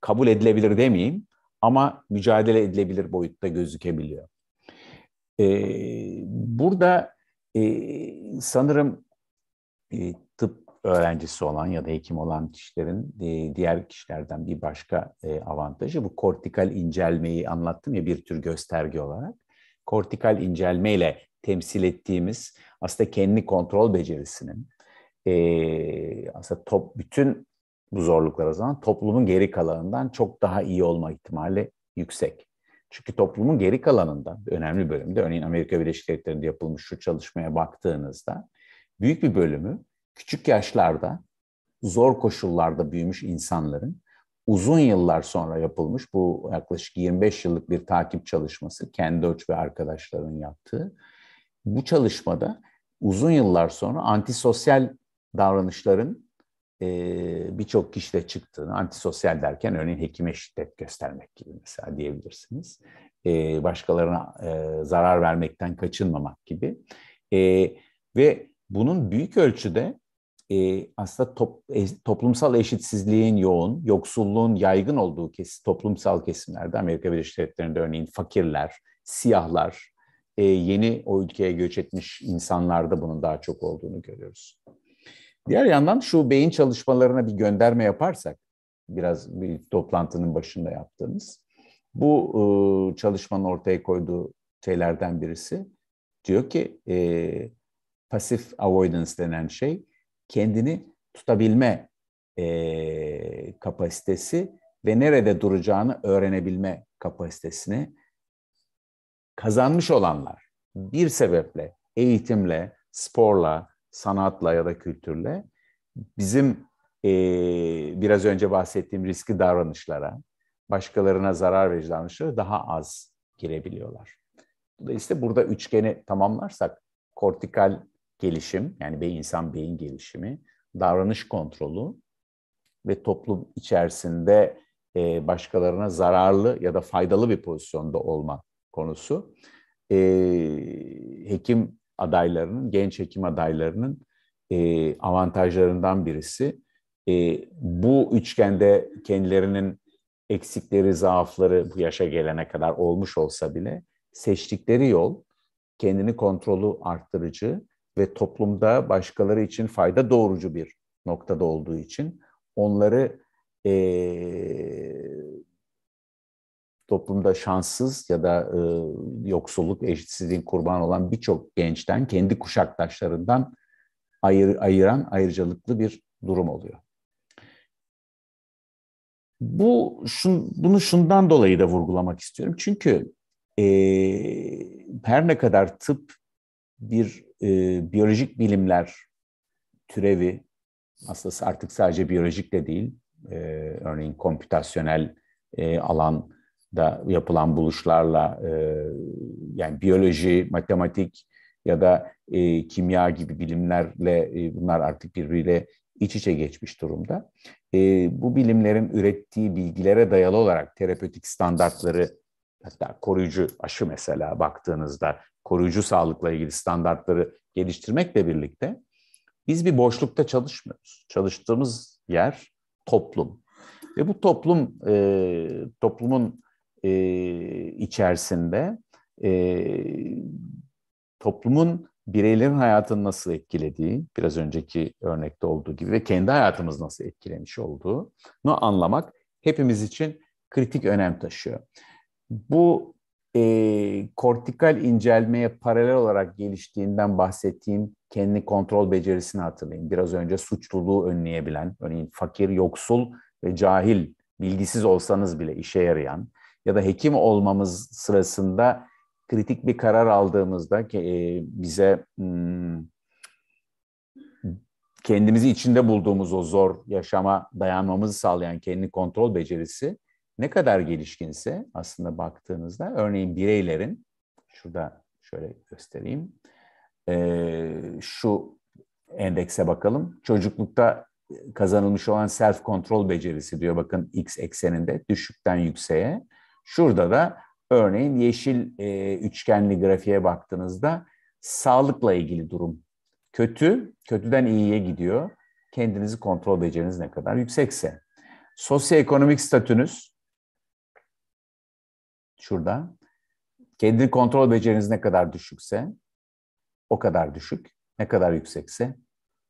kabul edilebilir demeyeyim ama mücadele edilebilir boyutta gözükebiliyor. E, burada e, sanırım e, tıp öğrencisi olan ya da hekim olan kişilerin e, diğer kişilerden bir başka e, avantajı bu kortikal incelmeyi anlattım ya bir tür gösterge olarak kortikal incelmeyle temsil ettiğimiz aslında kendi kontrol becerisinin e, aslında top, bütün bu zorluklar o zaman toplumun geri kalanından çok daha iyi olma ihtimali yüksek. Çünkü toplumun geri kalanında önemli bölümde örneğin Amerika Birleşik Devletleri'nde yapılmış şu çalışmaya baktığınızda büyük bir bölümü küçük yaşlarda zor koşullarda büyümüş insanların uzun yıllar sonra yapılmış bu yaklaşık 25 yıllık bir takip çalışması Kendoç ve arkadaşların yaptığı. Bu çalışmada uzun yıllar sonra antisosyal davranışların e, birçok kişide çıktığını, antisosyal derken örneğin hekime şiddet göstermek gibi mesela diyebilirsiniz. E, başkalarına e, zarar vermekten kaçınmamak gibi. E, ve bunun büyük ölçüde e, aslında top, e, toplumsal eşitsizliğin yoğun, yoksulluğun yaygın olduğu kes, toplumsal kesimlerde Amerika Birleşik Devletleri'nde örneğin fakirler, siyahlar, e, yeni o ülkeye göç etmiş insanlarda bunun daha çok olduğunu görüyoruz. Diğer yandan şu beyin çalışmalarına bir gönderme yaparsak, biraz bir toplantının başında yaptığımız, bu e, çalışmanın ortaya koyduğu şeylerden birisi diyor ki e, pasif avoidance denen şey kendini tutabilme e, kapasitesi ve nerede duracağını öğrenebilme kapasitesini kazanmış olanlar bir sebeple eğitimle, sporla, sanatla ya da kültürle bizim e, biraz önce bahsettiğim riski davranışlara, başkalarına zarar verici davranışlara daha az girebiliyorlar. Dolayısıyla burada üçgeni tamamlarsak kortikal gelişim yani bir insan beyin gelişimi, davranış kontrolü ve toplum içerisinde e, başkalarına zararlı ya da faydalı bir pozisyonda olma konusu. E, hekim adaylarının, genç hekim adaylarının e, avantajlarından birisi. E, bu üçgende kendilerinin eksikleri, zaafları bu yaşa gelene kadar olmuş olsa bile seçtikleri yol kendini kontrolü arttırıcı ve toplumda başkaları için fayda doğrucu bir noktada olduğu için onları e, toplumda şanssız ya da e, yoksulluk, eşitsizliğin kurbanı olan birçok gençten, kendi kuşaktaşlarından ayır, ayıran ayrıcalıklı bir durum oluyor. Bu şun, bunu şundan dolayı da vurgulamak istiyorum. Çünkü e, her ne kadar tıp bir e, biyolojik bilimler türevi aslında artık sadece biyolojik de değil e, örneğin kompütasyonel e, alan da yapılan buluşlarla e, yani biyoloji, matematik ya da e, kimya gibi bilimlerle e, bunlar artık birbiriyle iç içe geçmiş durumda. E, bu bilimlerin ürettiği bilgilere dayalı olarak terapötik standartları hatta koruyucu aşı mesela baktığınızda koruyucu sağlıkla ilgili standartları geliştirmekle birlikte biz bir boşlukta çalışmıyoruz. Çalıştığımız yer toplum. Ve bu toplum e, toplumun e, içerisinde e, toplumun bireylerin hayatını nasıl etkilediği, biraz önceki örnekte olduğu gibi ve kendi hayatımız nasıl etkilemiş olduğunu anlamak hepimiz için kritik önem taşıyor bu e, kortikal incelmeye paralel olarak geliştiğinden bahsettiğim kendi kontrol becerisini hatırlayın. Biraz önce suçluluğu önleyebilen, örneğin fakir, yoksul ve cahil, bilgisiz olsanız bile işe yarayan ya da hekim olmamız sırasında kritik bir karar aldığımızda e, bize hmm, kendimizi içinde bulduğumuz o zor yaşama dayanmamızı sağlayan kendi kontrol becerisi ne kadar gelişkinse aslında baktığınızda örneğin bireylerin şurada şöyle göstereyim e, şu endekse bakalım çocuklukta kazanılmış olan self kontrol becerisi diyor bakın x ekseninde düşükten yükseğe şurada da örneğin yeşil e, üçgenli grafiğe baktığınızda sağlıkla ilgili durum kötü kötüden iyiye gidiyor kendinizi kontrol beceriniz ne kadar yüksekse sosyoekonomik statünüz şurada. Kendi kontrol beceriniz ne kadar düşükse o kadar düşük. Ne kadar yüksekse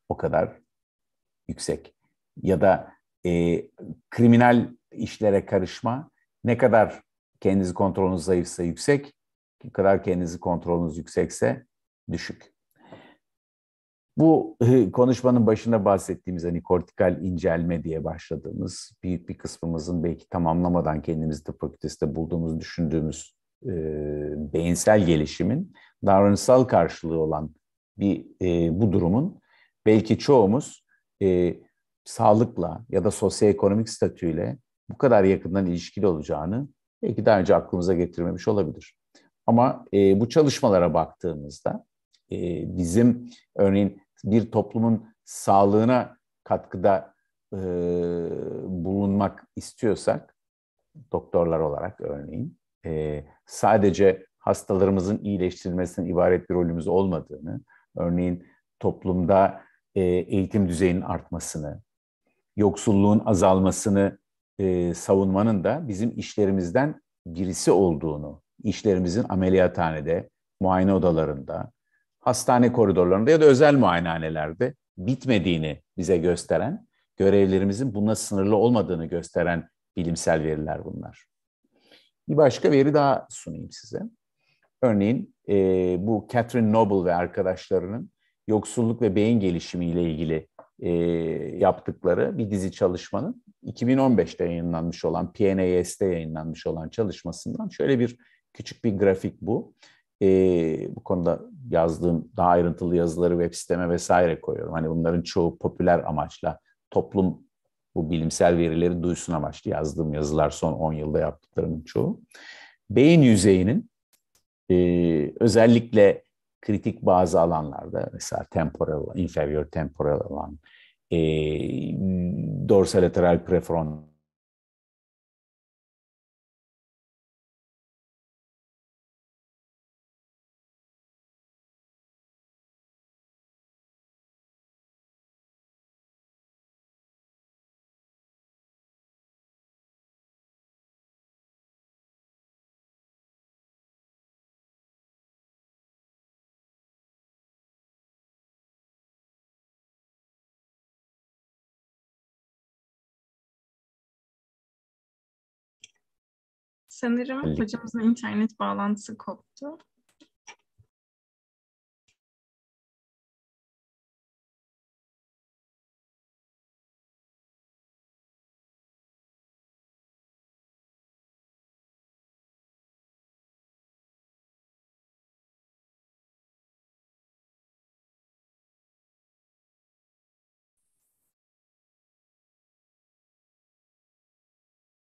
o kadar yüksek. Ya da e, kriminal işlere karışma ne kadar kendinizi kontrolünüz zayıfsa yüksek, ne kadar kendinizi kontrolünüz yüksekse düşük. Bu konuşmanın başında bahsettiğimiz hani kortikal incelme diye başladığımız büyük bir kısmımızın belki tamamlamadan kendimizi tıp fakültesinde bulduğumuz, düşündüğümüz e, beyinsel gelişimin davranışsal karşılığı olan bir e, bu durumun belki çoğumuz e, sağlıkla ya da sosyoekonomik statüyle bu kadar yakından ilişkili olacağını belki daha önce aklımıza getirmemiş olabilir. Ama e, bu çalışmalara baktığımızda e, bizim örneğin bir toplumun sağlığına katkıda e, bulunmak istiyorsak, doktorlar olarak örneğin, e, sadece hastalarımızın iyileştirilmesinin ibaret bir rolümüz olmadığını, örneğin toplumda e, eğitim düzeyinin artmasını, yoksulluğun azalmasını e, savunmanın da bizim işlerimizden birisi olduğunu, işlerimizin ameliyathanede, muayene odalarında, hastane koridorlarında ya da özel muayenehanelerde bitmediğini bize gösteren, görevlerimizin buna sınırlı olmadığını gösteren bilimsel veriler bunlar. Bir başka veri daha sunayım size. Örneğin e, bu Catherine Noble ve arkadaşlarının yoksulluk ve beyin gelişimiyle ilgili e, yaptıkları bir dizi çalışmanın 2015'te yayınlanmış olan, PNAS'te yayınlanmış olan çalışmasından şöyle bir küçük bir grafik bu. E, bu konuda yazdığım daha ayrıntılı yazıları web siteme vesaire koyuyorum. Hani bunların çoğu popüler amaçla toplum bu bilimsel verileri duysun amaçlı yazdığım yazılar son 10 yılda yaptıklarımın çoğu. Beyin yüzeyinin e, özellikle kritik bazı alanlarda mesela temporal, inferior temporal alan, e, dorsolateral prefrontal Sanırım hocamızın internet bağlantısı koptu.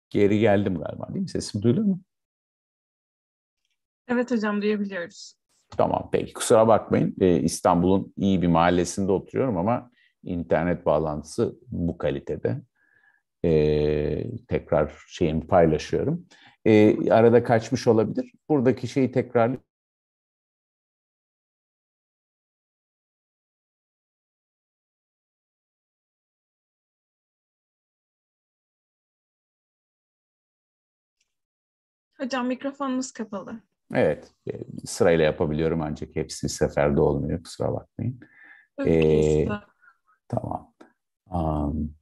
Geri geldim galiba değil mi? sesimi duyuluyor mu? Evet hocam duyabiliyoruz. Tamam peki kusura bakmayın. Ee, İstanbul'un iyi bir mahallesinde oturuyorum ama internet bağlantısı bu kalitede. Ee, tekrar şeyimi paylaşıyorum. Ee, arada kaçmış olabilir. Buradaki şeyi tekrar Hocam mikrofonunuz kapalı. Evet, e, sırayla yapabiliyorum ancak hepsi seferde olmuyor, kusura bakmayın. Ee, tamam. Um,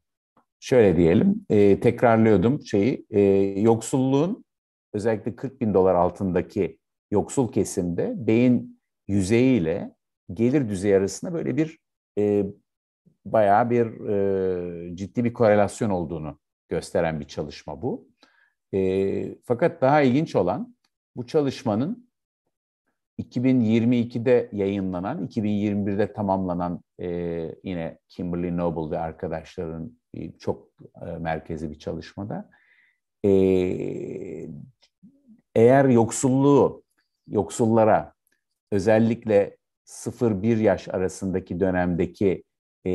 şöyle diyelim, e, tekrarlıyordum şeyi. E, yoksulluğun özellikle 40 bin dolar altındaki yoksul kesimde beyin yüzeyiyle gelir düzeyi arasında böyle bir e, bayağı bir e, ciddi bir korelasyon olduğunu gösteren bir çalışma bu. E, fakat daha ilginç olan bu çalışmanın 2022'de yayınlanan, 2021'de tamamlanan e, yine Kimberly Noble ve arkadaşların e, çok e, merkezi bir çalışmada e, eğer yoksulluğu yoksullara özellikle 0-1 yaş arasındaki dönemdeki e,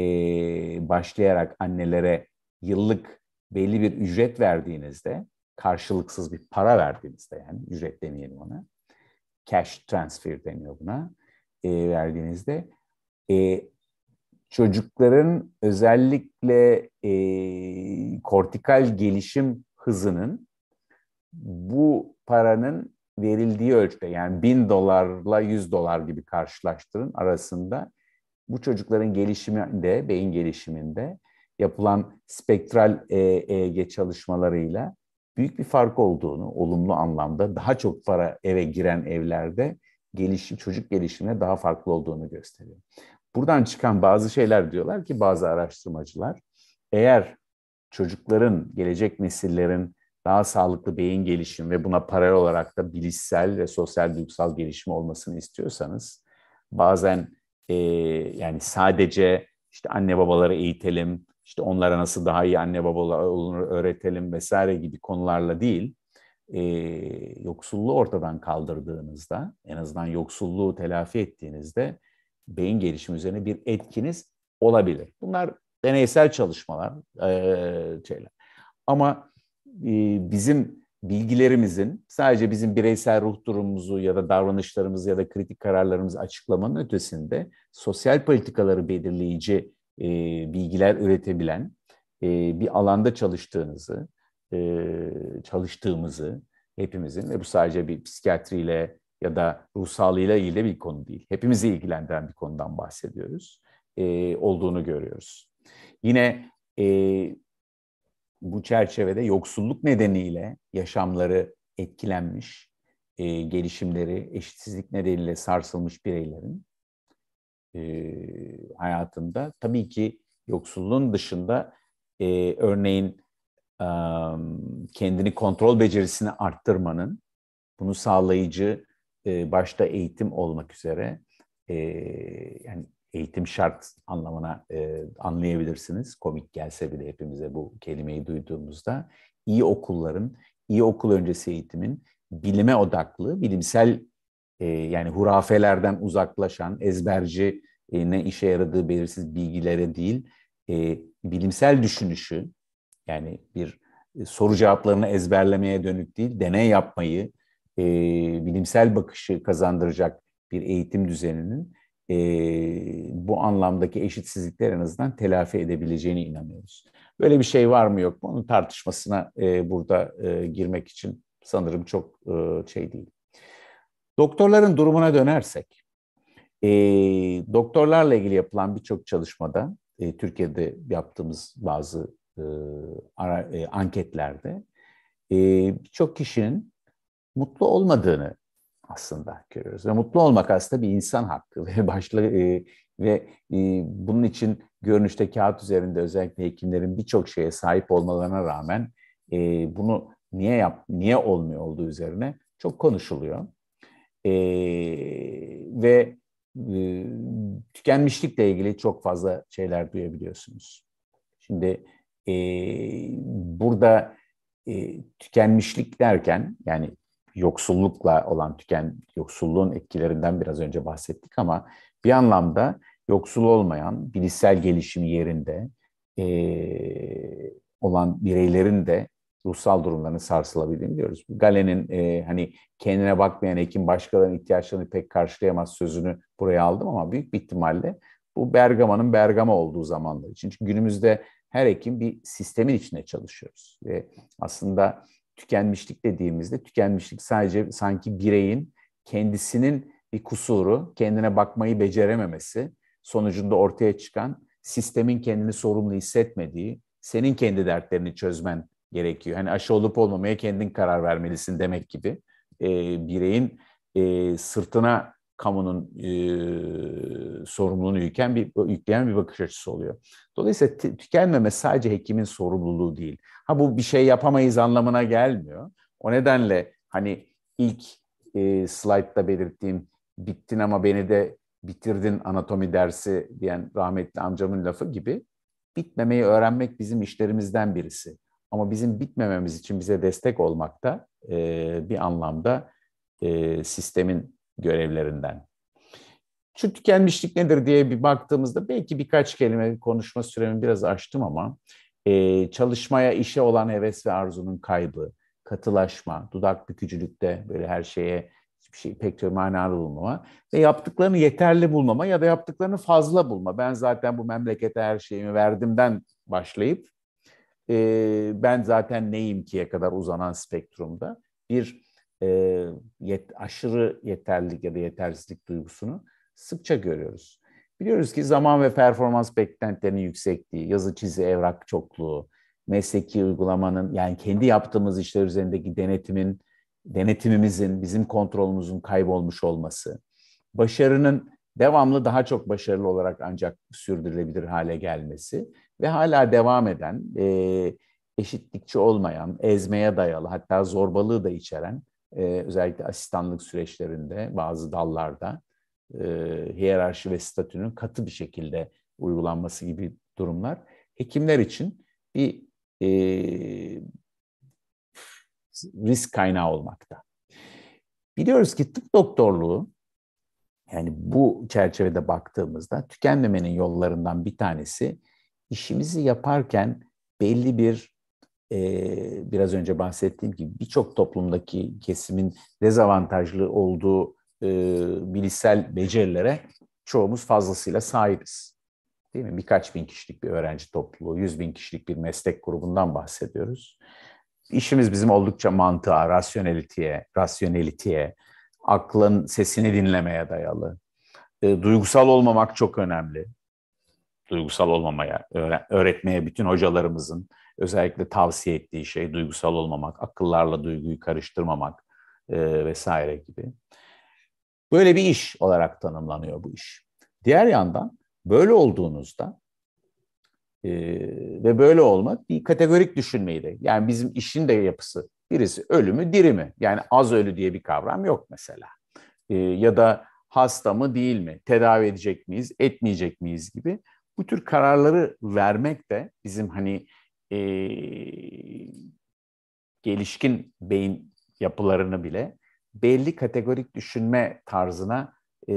başlayarak annelere yıllık belli bir ücret verdiğinizde karşılıksız bir para verdiğinizde yani ücret demeyelim ona. Cash transfer deniyor buna. E, verdiğinizde e, çocukların özellikle e, kortikal gelişim hızının bu paranın verildiği ölçüde yani bin dolarla yüz dolar gibi karşılaştırın arasında bu çocukların gelişiminde, beyin gelişiminde yapılan spektral EEG çalışmalarıyla büyük bir fark olduğunu olumlu anlamda daha çok para eve giren evlerde gelişim, çocuk gelişimine daha farklı olduğunu gösteriyor. Buradan çıkan bazı şeyler diyorlar ki bazı araştırmacılar eğer çocukların, gelecek nesillerin daha sağlıklı beyin gelişimi ve buna paralel olarak da bilişsel ve sosyal duygusal gelişimi olmasını istiyorsanız bazen e, yani sadece işte anne babaları eğitelim, işte onlara nasıl daha iyi anne babalar öğretelim vesaire gibi konularla değil, e, yoksulluğu ortadan kaldırdığınızda, en azından yoksulluğu telafi ettiğinizde beyin gelişimi üzerine bir etkiniz olabilir. Bunlar deneysel çalışmalar, e, şeyler. Ama e, bizim bilgilerimizin sadece bizim bireysel ruh durumumuzu ya da davranışlarımızı ya da kritik kararlarımızı açıklamanın ötesinde sosyal politikaları belirleyici e, bilgiler üretebilen e, bir alanda çalıştığınızı, e, çalıştığımızı hepimizin ve bu sadece bir psikiyatriyle ya da ruhsalıyla ilgili bir konu değil. Hepimizi ilgilendiren bir konudan bahsediyoruz, e, olduğunu görüyoruz. Yine e, bu çerçevede yoksulluk nedeniyle yaşamları etkilenmiş, e, gelişimleri eşitsizlik nedeniyle sarsılmış bireylerin e, hayatımda. Tabii ki yoksulluğun dışında e, örneğin e, kendini kontrol becerisini arttırmanın, bunu sağlayıcı e, başta eğitim olmak üzere e, yani eğitim şart anlamına e, anlayabilirsiniz. Komik gelse bile hepimize bu kelimeyi duyduğumuzda iyi okulların, iyi okul öncesi eğitimin bilime odaklı, bilimsel e, yani hurafelerden uzaklaşan, ezberci e, ne işe yaradığı belirsiz bilgilere değil, e, bilimsel düşünüşü yani bir e, soru cevaplarını ezberlemeye dönük değil, deney yapmayı, e, bilimsel bakışı kazandıracak bir eğitim düzeninin e, bu anlamdaki eşitsizlikler en azından telafi edebileceğine inanıyoruz. Böyle bir şey var mı yok mu? Onun tartışmasına e, burada e, girmek için sanırım çok e, şey değil. Doktorların durumuna dönersek, e, doktorlarla ilgili yapılan birçok çalışmada, e, Türkiye'de yaptığımız bazı e, ara, e, anketlerde e, birçok kişinin mutlu olmadığını aslında görüyoruz. Ve mutlu olmak aslında bir insan hakkı ve *laughs* başlı e, ve e, bunun için görünüşte kağıt üzerinde özellikle hekimlerin birçok şeye sahip olmalarına rağmen e, bunu niye yap niye olmuyor olduğu üzerine çok konuşuluyor e, ve e, tükenmişlikle ilgili çok fazla şeyler duyabiliyorsunuz. Şimdi e, burada e, tükenmişlik derken yani yoksullukla olan tüken yoksulluğun etkilerinden biraz önce bahsettik ama bir anlamda yoksul olmayan bilişsel gelişim yerinde e, olan bireylerin de ruhsal durumlarını sarsılabildiğini diyoruz. Galen'in e, hani kendine bakmayan hekim başkalarının ihtiyaçlarını pek karşılayamaz sözünü buraya aldım ama büyük bir ihtimalle bu Bergama'nın Bergama olduğu zamanlar için. Çünkü günümüzde her hekim bir sistemin içine çalışıyoruz. Ve aslında tükenmişlik dediğimizde tükenmişlik sadece sanki bireyin kendisinin bir kusuru, kendine bakmayı becerememesi sonucunda ortaya çıkan sistemin kendini sorumlu hissetmediği, senin kendi dertlerini çözmen gerekiyor. Hani aşı olup olmamaya kendin karar vermelisin demek gibi. E, bireyin e, sırtına kamunun e, sorumluluğunu yükleyen bir, yükleyen bir bakış açısı oluyor. Dolayısıyla tükenmeme sadece hekimin sorumluluğu değil. Ha bu bir şey yapamayız anlamına gelmiyor. O nedenle hani ilk e, slaytta belirttiğim bittin ama beni de bitirdin anatomi dersi diyen rahmetli amcamın lafı gibi bitmemeyi öğrenmek bizim işlerimizden birisi. Ama bizim bitmememiz için bize destek olmak da e, bir anlamda e, sistemin görevlerinden. Şu tükenmişlik nedir diye bir baktığımızda belki birkaç kelime konuşma süremi biraz açtım ama e, çalışmaya, işe olan heves ve arzunun kaybı, katılaşma, dudak bükücülükte böyle her şeye hiçbir şey pek bir manalı bulmama ve yaptıklarını yeterli bulmama ya da yaptıklarını fazla bulma. Ben zaten bu memlekete her şeyimi verdimden başlayıp e, ben zaten neyim ki'ye kadar uzanan spektrumda bir e, yet, aşırı yeterlilik ya da yetersizlik duygusunu sıkça görüyoruz. Biliyoruz ki zaman ve performans beklentilerinin yüksekliği, yazı çizi evrak çokluğu, mesleki uygulamanın yani kendi yaptığımız işler üzerindeki denetimin, denetimimizin, bizim kontrolümüzün kaybolmuş olması, başarının devamlı daha çok başarılı olarak ancak sürdürülebilir hale gelmesi ve hala devam eden, e, eşitlikçi olmayan, ezmeye dayalı hatta zorbalığı da içeren e, özellikle asistanlık süreçlerinde bazı dallarda e, hiyerarşi ve statünün katı bir şekilde uygulanması gibi durumlar hekimler için bir e, risk kaynağı olmakta. Biliyoruz ki tıp doktorluğu yani bu çerçevede baktığımızda tükenmemenin yollarından bir tanesi işimizi yaparken belli bir e, biraz önce bahsettiğim gibi birçok toplumdaki kesimin dezavantajlı olduğu e, bilişsel becerilere çoğumuz fazlasıyla sahibiz. Değil mi? Birkaç bin kişilik bir öğrenci topluluğu, yüz bin kişilik bir meslek grubundan bahsediyoruz. İşimiz bizim oldukça mantığa, rasyonelitiye, rasyonelitiye, aklın sesini dinlemeye dayalı. E, duygusal olmamak çok önemli duygusal olmamaya öğretmeye bütün hocalarımızın özellikle tavsiye ettiği şey duygusal olmamak, akıllarla duyguyu karıştırmamak e, vesaire gibi. Böyle bir iş olarak tanımlanıyor bu iş. Diğer yandan böyle olduğunuzda e, ve böyle olmak bir kategorik düşünmeydi yani bizim işin de yapısı birisi ölü mü diri mi yani az ölü diye bir kavram yok mesela e, ya da hasta mı değil mi tedavi edecek miyiz etmeyecek miyiz gibi bu tür kararları vermek de bizim hani e, gelişkin beyin yapılarını bile belli kategorik düşünme tarzına e,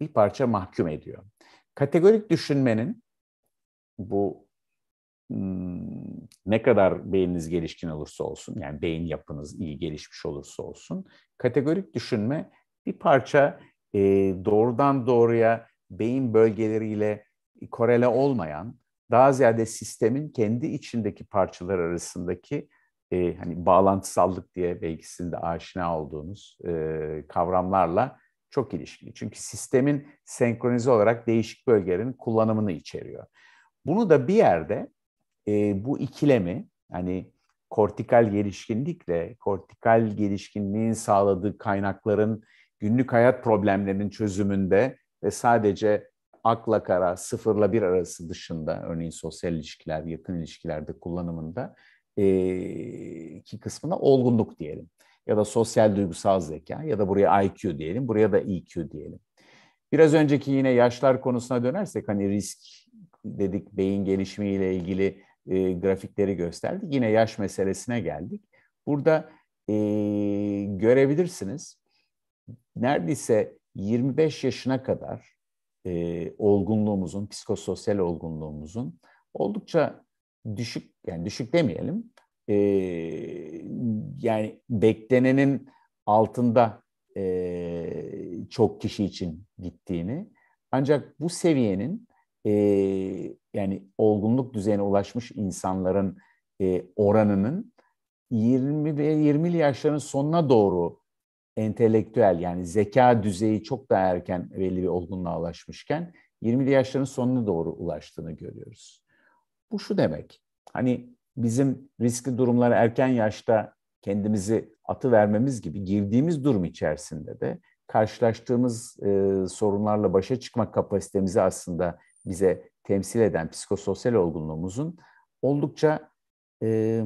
bir parça mahkum ediyor. Kategorik düşünmenin bu hmm, ne kadar beyniniz gelişkin olursa olsun, yani beyin yapınız iyi gelişmiş olursa olsun, kategorik düşünme bir parça e, doğrudan doğruya beyin bölgeleriyle korele olmayan, daha ziyade sistemin kendi içindeki parçalar arasındaki e, hani bağlantısallık diye belki sizin de aşina olduğunuz e, kavramlarla çok ilişkili. Çünkü sistemin senkronize olarak değişik bölgelerin kullanımını içeriyor. Bunu da bir yerde e, bu ikilemi hani kortikal gelişkinlikle kortikal gelişkinliğin sağladığı kaynakların günlük hayat problemlerinin çözümünde ve sadece akla kara sıfırla bir arası dışında örneğin sosyal ilişkiler, yakın ilişkilerde kullanımında e, ki kısmına olgunluk diyelim. Ya da sosyal duygusal zeka ya da buraya IQ diyelim, buraya da EQ diyelim. Biraz önceki yine yaşlar konusuna dönersek hani risk dedik beyin gelişimiyle ilgili e, grafikleri gösterdik. Yine yaş meselesine geldik. Burada e, görebilirsiniz neredeyse 25 yaşına kadar e, olgunluğumuzun, psikososyal olgunluğumuzun oldukça düşük, yani düşük demeyelim, e, yani beklenenin altında e, çok kişi için gittiğini, ancak bu seviyenin e, yani olgunluk düzeyine ulaşmış insanların e, oranının 20 ve 20 yaşların sonuna doğru entelektüel yani zeka düzeyi çok daha erken belli bir olgunluğa ulaşmışken 20'li yaşların sonuna doğru ulaştığını görüyoruz. Bu şu demek. Hani bizim riskli durumlara erken yaşta kendimizi atı vermemiz gibi girdiğimiz durum içerisinde de karşılaştığımız e, sorunlarla başa çıkma kapasitemizi aslında bize temsil eden psikososyal olgunluğumuzun oldukça e,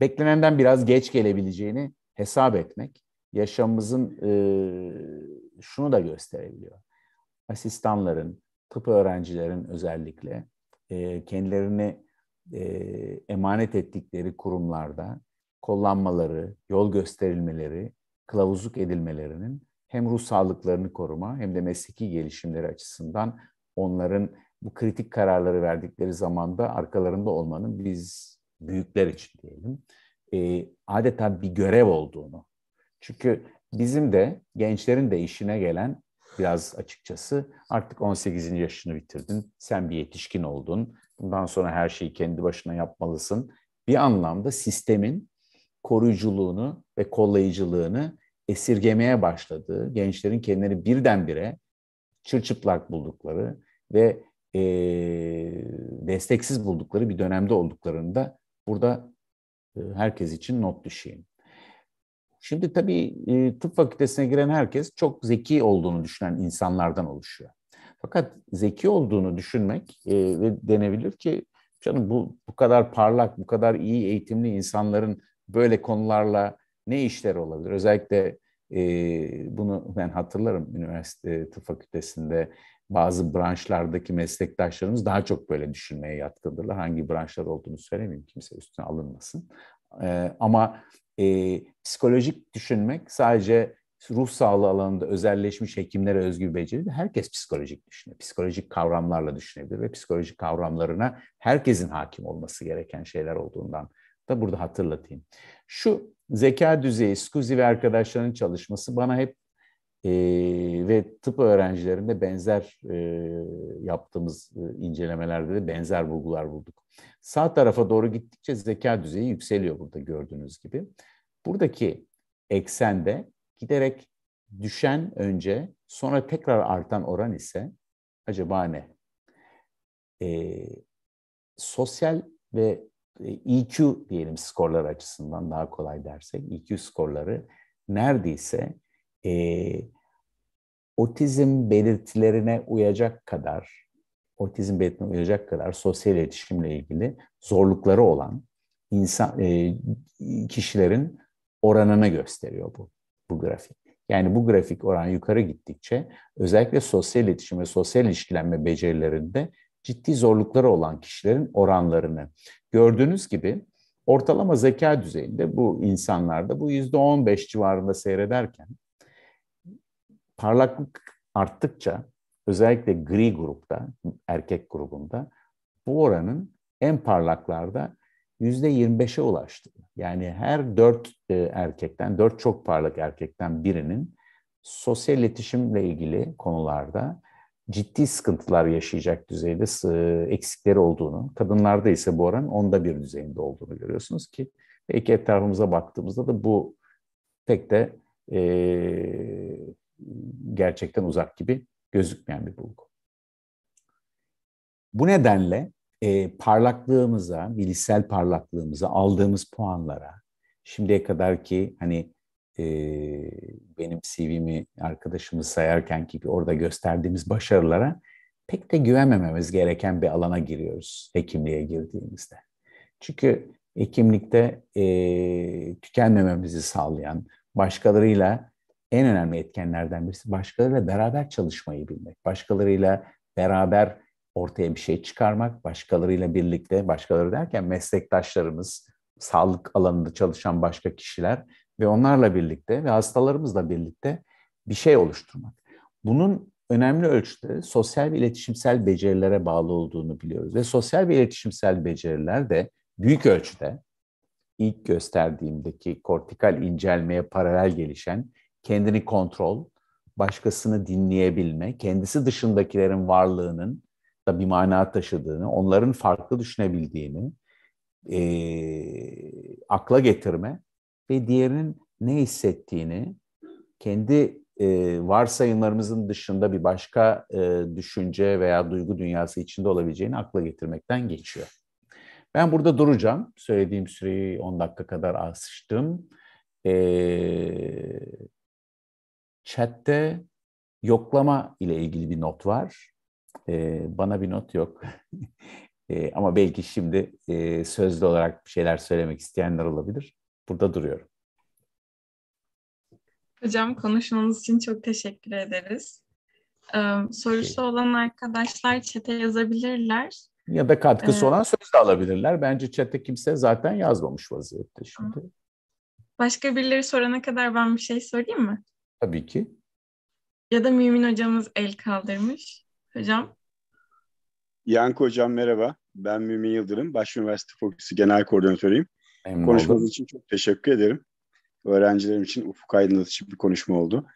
beklenenden biraz geç gelebileceğini hesap etmek yaşamımızın e, şunu da gösterebiliyor. Asistanların, tıp öğrencilerin özellikle e, kendilerini e, emanet ettikleri kurumlarda kullanmaları, yol gösterilmeleri, kılavuzluk edilmelerinin hem ruh sağlıklarını koruma hem de mesleki gelişimleri açısından onların bu kritik kararları verdikleri zamanda arkalarında olmanın biz büyükler için diyelim e, adeta bir görev olduğunu çünkü bizim de gençlerin de işine gelen biraz açıkçası artık 18. yaşını bitirdin, sen bir yetişkin oldun, bundan sonra her şeyi kendi başına yapmalısın. Bir anlamda sistemin koruyuculuğunu ve kollayıcılığını esirgemeye başladığı, gençlerin kendileri birdenbire çırçıplak buldukları ve e, desteksiz buldukları bir dönemde olduklarında burada e, herkes için not düşeyim. Şimdi tabii e, tıp fakültesine giren herkes çok zeki olduğunu düşünen insanlardan oluşuyor. Fakat zeki olduğunu düşünmek e, ve denebilir ki canım bu bu kadar parlak, bu kadar iyi eğitimli insanların böyle konularla ne işler olabilir? Özellikle e, bunu ben hatırlarım üniversite e, tıp fakültesinde bazı branşlardaki meslektaşlarımız daha çok böyle düşünmeye yatkındırlar. Hangi branşlar olduğunu söylemeyeyim kimse üstüne alınmasın. E, ama e, psikolojik düşünmek sadece ruh sağlığı alanında özelleşmiş hekimlere özgü bir beceri değil. Herkes psikolojik düşünür. Psikolojik kavramlarla düşünebilir ve psikolojik kavramlarına herkesin hakim olması gereken şeyler olduğundan da burada hatırlatayım. Şu zeka düzeyi, Scusi ve arkadaşlarının çalışması bana hep e, ve tıp öğrencilerinde benzer e, yaptığımız e, incelemelerde de benzer bulgular bulduk. Sağ tarafa doğru gittikçe zeka düzeyi yükseliyor burada gördüğünüz gibi. Buradaki eksende giderek düşen önce sonra tekrar artan oran ise acaba ne? Ee, sosyal ve EQ e diyelim skorlar açısından daha kolay dersek EQ skorları neredeyse e, otizm belirtilerine uyacak kadar otizm belirtilerine uyacak kadar sosyal iletişimle ilgili zorlukları olan insan e, kişilerin oranını gösteriyor bu, bu grafik. Yani bu grafik oran yukarı gittikçe özellikle sosyal iletişim ve sosyal ilişkilenme becerilerinde ciddi zorlukları olan kişilerin oranlarını. Gördüğünüz gibi ortalama zeka düzeyinde bu insanlarda bu yüzde %15 civarında seyrederken parlaklık arttıkça özellikle gri grupta, erkek grubunda bu oranın en parlaklarda %25'e ulaştı. Yani her dört e, erkekten, dört çok parlak erkekten birinin sosyal iletişimle ilgili konularda ciddi sıkıntılar yaşayacak düzeyde eksikleri olduğunu, kadınlarda ise bu oran onda bir düzeyinde olduğunu görüyorsunuz ki belki etrafımıza baktığımızda da bu pek de e, gerçekten uzak gibi gözükmeyen bir bulgu. Bu nedenle e, parlaklığımıza, bilişsel parlaklığımıza aldığımız puanlara, şimdiye kadar ki hani e, benim CV'mi arkadaşımız sayarken ki orada gösterdiğimiz başarılara pek de güvenmememiz gereken bir alana giriyoruz hekimliğe girdiğimizde. Çünkü hekimlikte e, tükenmememizi sağlayan başkalarıyla en önemli etkenlerden birisi başkalarıyla beraber çalışmayı bilmek, başkalarıyla beraber ortaya bir şey çıkarmak, başkalarıyla birlikte, başkaları derken meslektaşlarımız, sağlık alanında çalışan başka kişiler ve onlarla birlikte ve hastalarımızla birlikte bir şey oluşturmak. Bunun önemli ölçüde sosyal ve iletişimsel becerilere bağlı olduğunu biliyoruz. Ve sosyal ve iletişimsel beceriler de büyük ölçüde ilk gösterdiğimdeki kortikal incelmeye paralel gelişen kendini kontrol, başkasını dinleyebilme, kendisi dışındakilerin varlığının da bir mana taşıdığını, onların farklı düşünebildiğini e, akla getirme ve diğerinin ne hissettiğini kendi e, varsayımlarımızın dışında bir başka e, düşünce veya duygu dünyası içinde olabileceğini akla getirmekten geçiyor. Ben burada duracağım. Söylediğim süreyi 10 dakika kadar asıştım. E, chatte yoklama ile ilgili bir not var. E, bana bir not yok. *laughs* e, ama belki şimdi e, sözlü olarak bir şeyler söylemek isteyenler olabilir. Burada duruyorum. Hocam konuşmanız için çok teşekkür ederiz. Ee, sorusu şey. olan arkadaşlar çete yazabilirler. Ya da katkısı ee, olan söz de alabilirler. Bence çete kimse zaten yazmamış vaziyette şimdi. Başka birileri sorana kadar ben bir şey sorayım mı? Tabii ki. Ya da Mümin hocamız el kaldırmış. Hocam. Yanko Hocam merhaba. Ben Mümin Yıldırım. Baş Üniversite Fokusu Genel Koordinatörüyüm. Memnun Konuşmanız için çok teşekkür ederim. Öğrencilerim için ufuk aydınlatıcı bir konuşma oldu.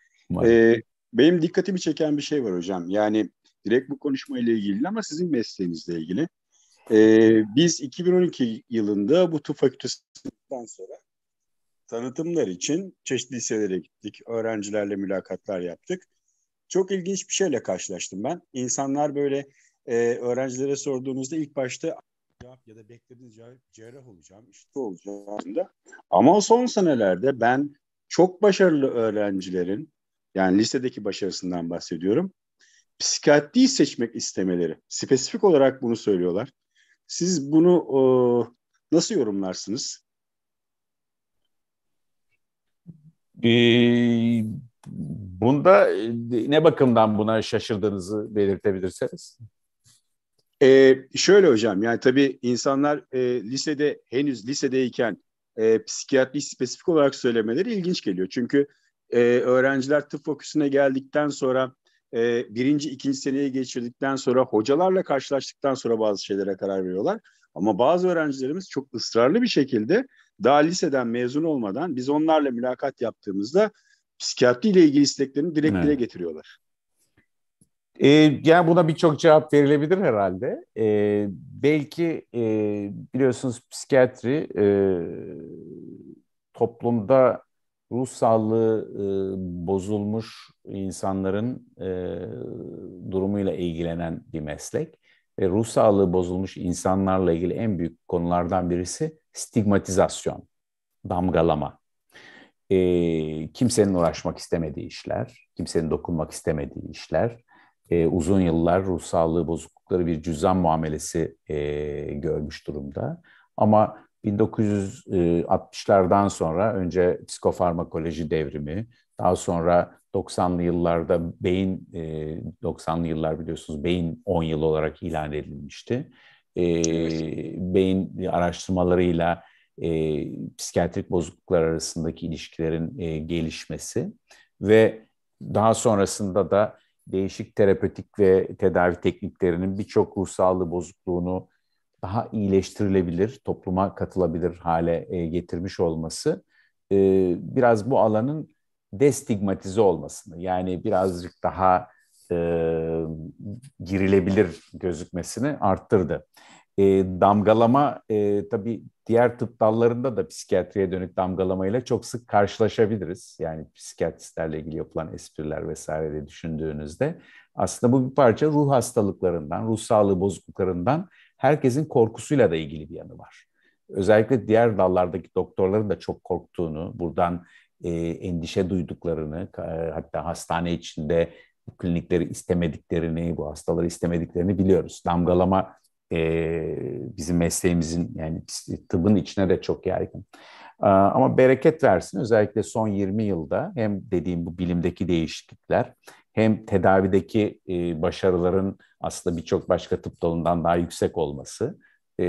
Ee, benim dikkatimi çeken bir şey var hocam. Yani direkt bu konuşma ile ilgili ama sizin mesleğinizle ilgili. Ee, biz 2012 yılında bu tıp fakültesinden sonra tanıtımlar için çeşitli liselere gittik. Öğrencilerle mülakatlar yaptık. Çok ilginç bir şeyle karşılaştım ben. İnsanlar böyle e, öğrencilere sorduğunuzda ilk başta cevap ya da beklediğiniz cevap cerrah olacağım, işte olacağım. Ama son senelerde ben çok başarılı öğrencilerin yani lisedeki başarısından bahsediyorum. Psikiyatriyi seçmek istemeleri. Spesifik olarak bunu söylüyorlar. Siz bunu e, nasıl yorumlarsınız? Ee, Bunda e, ne bakımdan buna şaşırdığınızı belirtebilirseniz. Ee, şöyle hocam yani tabii insanlar e, lisede henüz lisedeyken e, psikiyatri spesifik olarak söylemeleri ilginç geliyor. Çünkü e, öğrenciler tıp fakültesine geldikten sonra e, birinci, ikinci seneyi geçirdikten sonra hocalarla karşılaştıktan sonra bazı şeylere karar veriyorlar. Ama bazı öğrencilerimiz çok ısrarlı bir şekilde daha liseden mezun olmadan biz onlarla mülakat yaptığımızda Psikiyatri ile ilgili isteklerini direkt evet. dile getiriyorlar. E, yani buna birçok cevap verilebilir herhalde. E, belki e, biliyorsunuz psikiyatri e, toplumda ruh sağlığı e, bozulmuş insanların e, durumuyla ilgilenen bir meslek. Ve ruh sağlığı bozulmuş insanlarla ilgili en büyük konulardan birisi stigmatizasyon, damgalama e, kimsenin uğraşmak istemediği işler, kimsenin dokunmak istemediği işler, e, uzun yıllar ruh sağlığı bozuklukları bir cüzdan muamelesi e, görmüş durumda. Ama 1960'lardan sonra önce psikofarmakoloji devrimi, daha sonra 90'lı yıllarda beyin, 90'lı yıllar biliyorsunuz beyin 10 yıl olarak ilan edilmişti. Evet. Beyin araştırmalarıyla e, psikiyatrik bozukluklar arasındaki ilişkilerin e, gelişmesi ve daha sonrasında da değişik terapötik ve tedavi tekniklerinin birçok ruhsallığı bozukluğunu daha iyileştirilebilir, topluma katılabilir hale e, getirmiş olması e, biraz bu alanın destigmatize olmasını yani birazcık daha e, girilebilir gözükmesini arttırdı. E, damgalama e, tabii diğer tıp dallarında da psikiyatriye dönük damgalamayla çok sık karşılaşabiliriz. Yani psikiyatristlerle ilgili yapılan espriler vesaire de düşündüğünüzde aslında bu bir parça ruh hastalıklarından, ruh sağlığı bozukluklarından herkesin korkusuyla da ilgili bir yanı var. Özellikle diğer dallardaki doktorların da çok korktuğunu, buradan e, endişe duyduklarını, e, hatta hastane içinde klinikleri istemediklerini, bu hastaları istemediklerini biliyoruz. Damgalama e, bizim mesleğimizin yani e, tıbbın içine de çok yaygın. E, ama bereket versin özellikle son 20 yılda hem dediğim bu bilimdeki değişiklikler hem tedavideki e, başarıların aslında birçok başka tıp dalından daha yüksek olması e,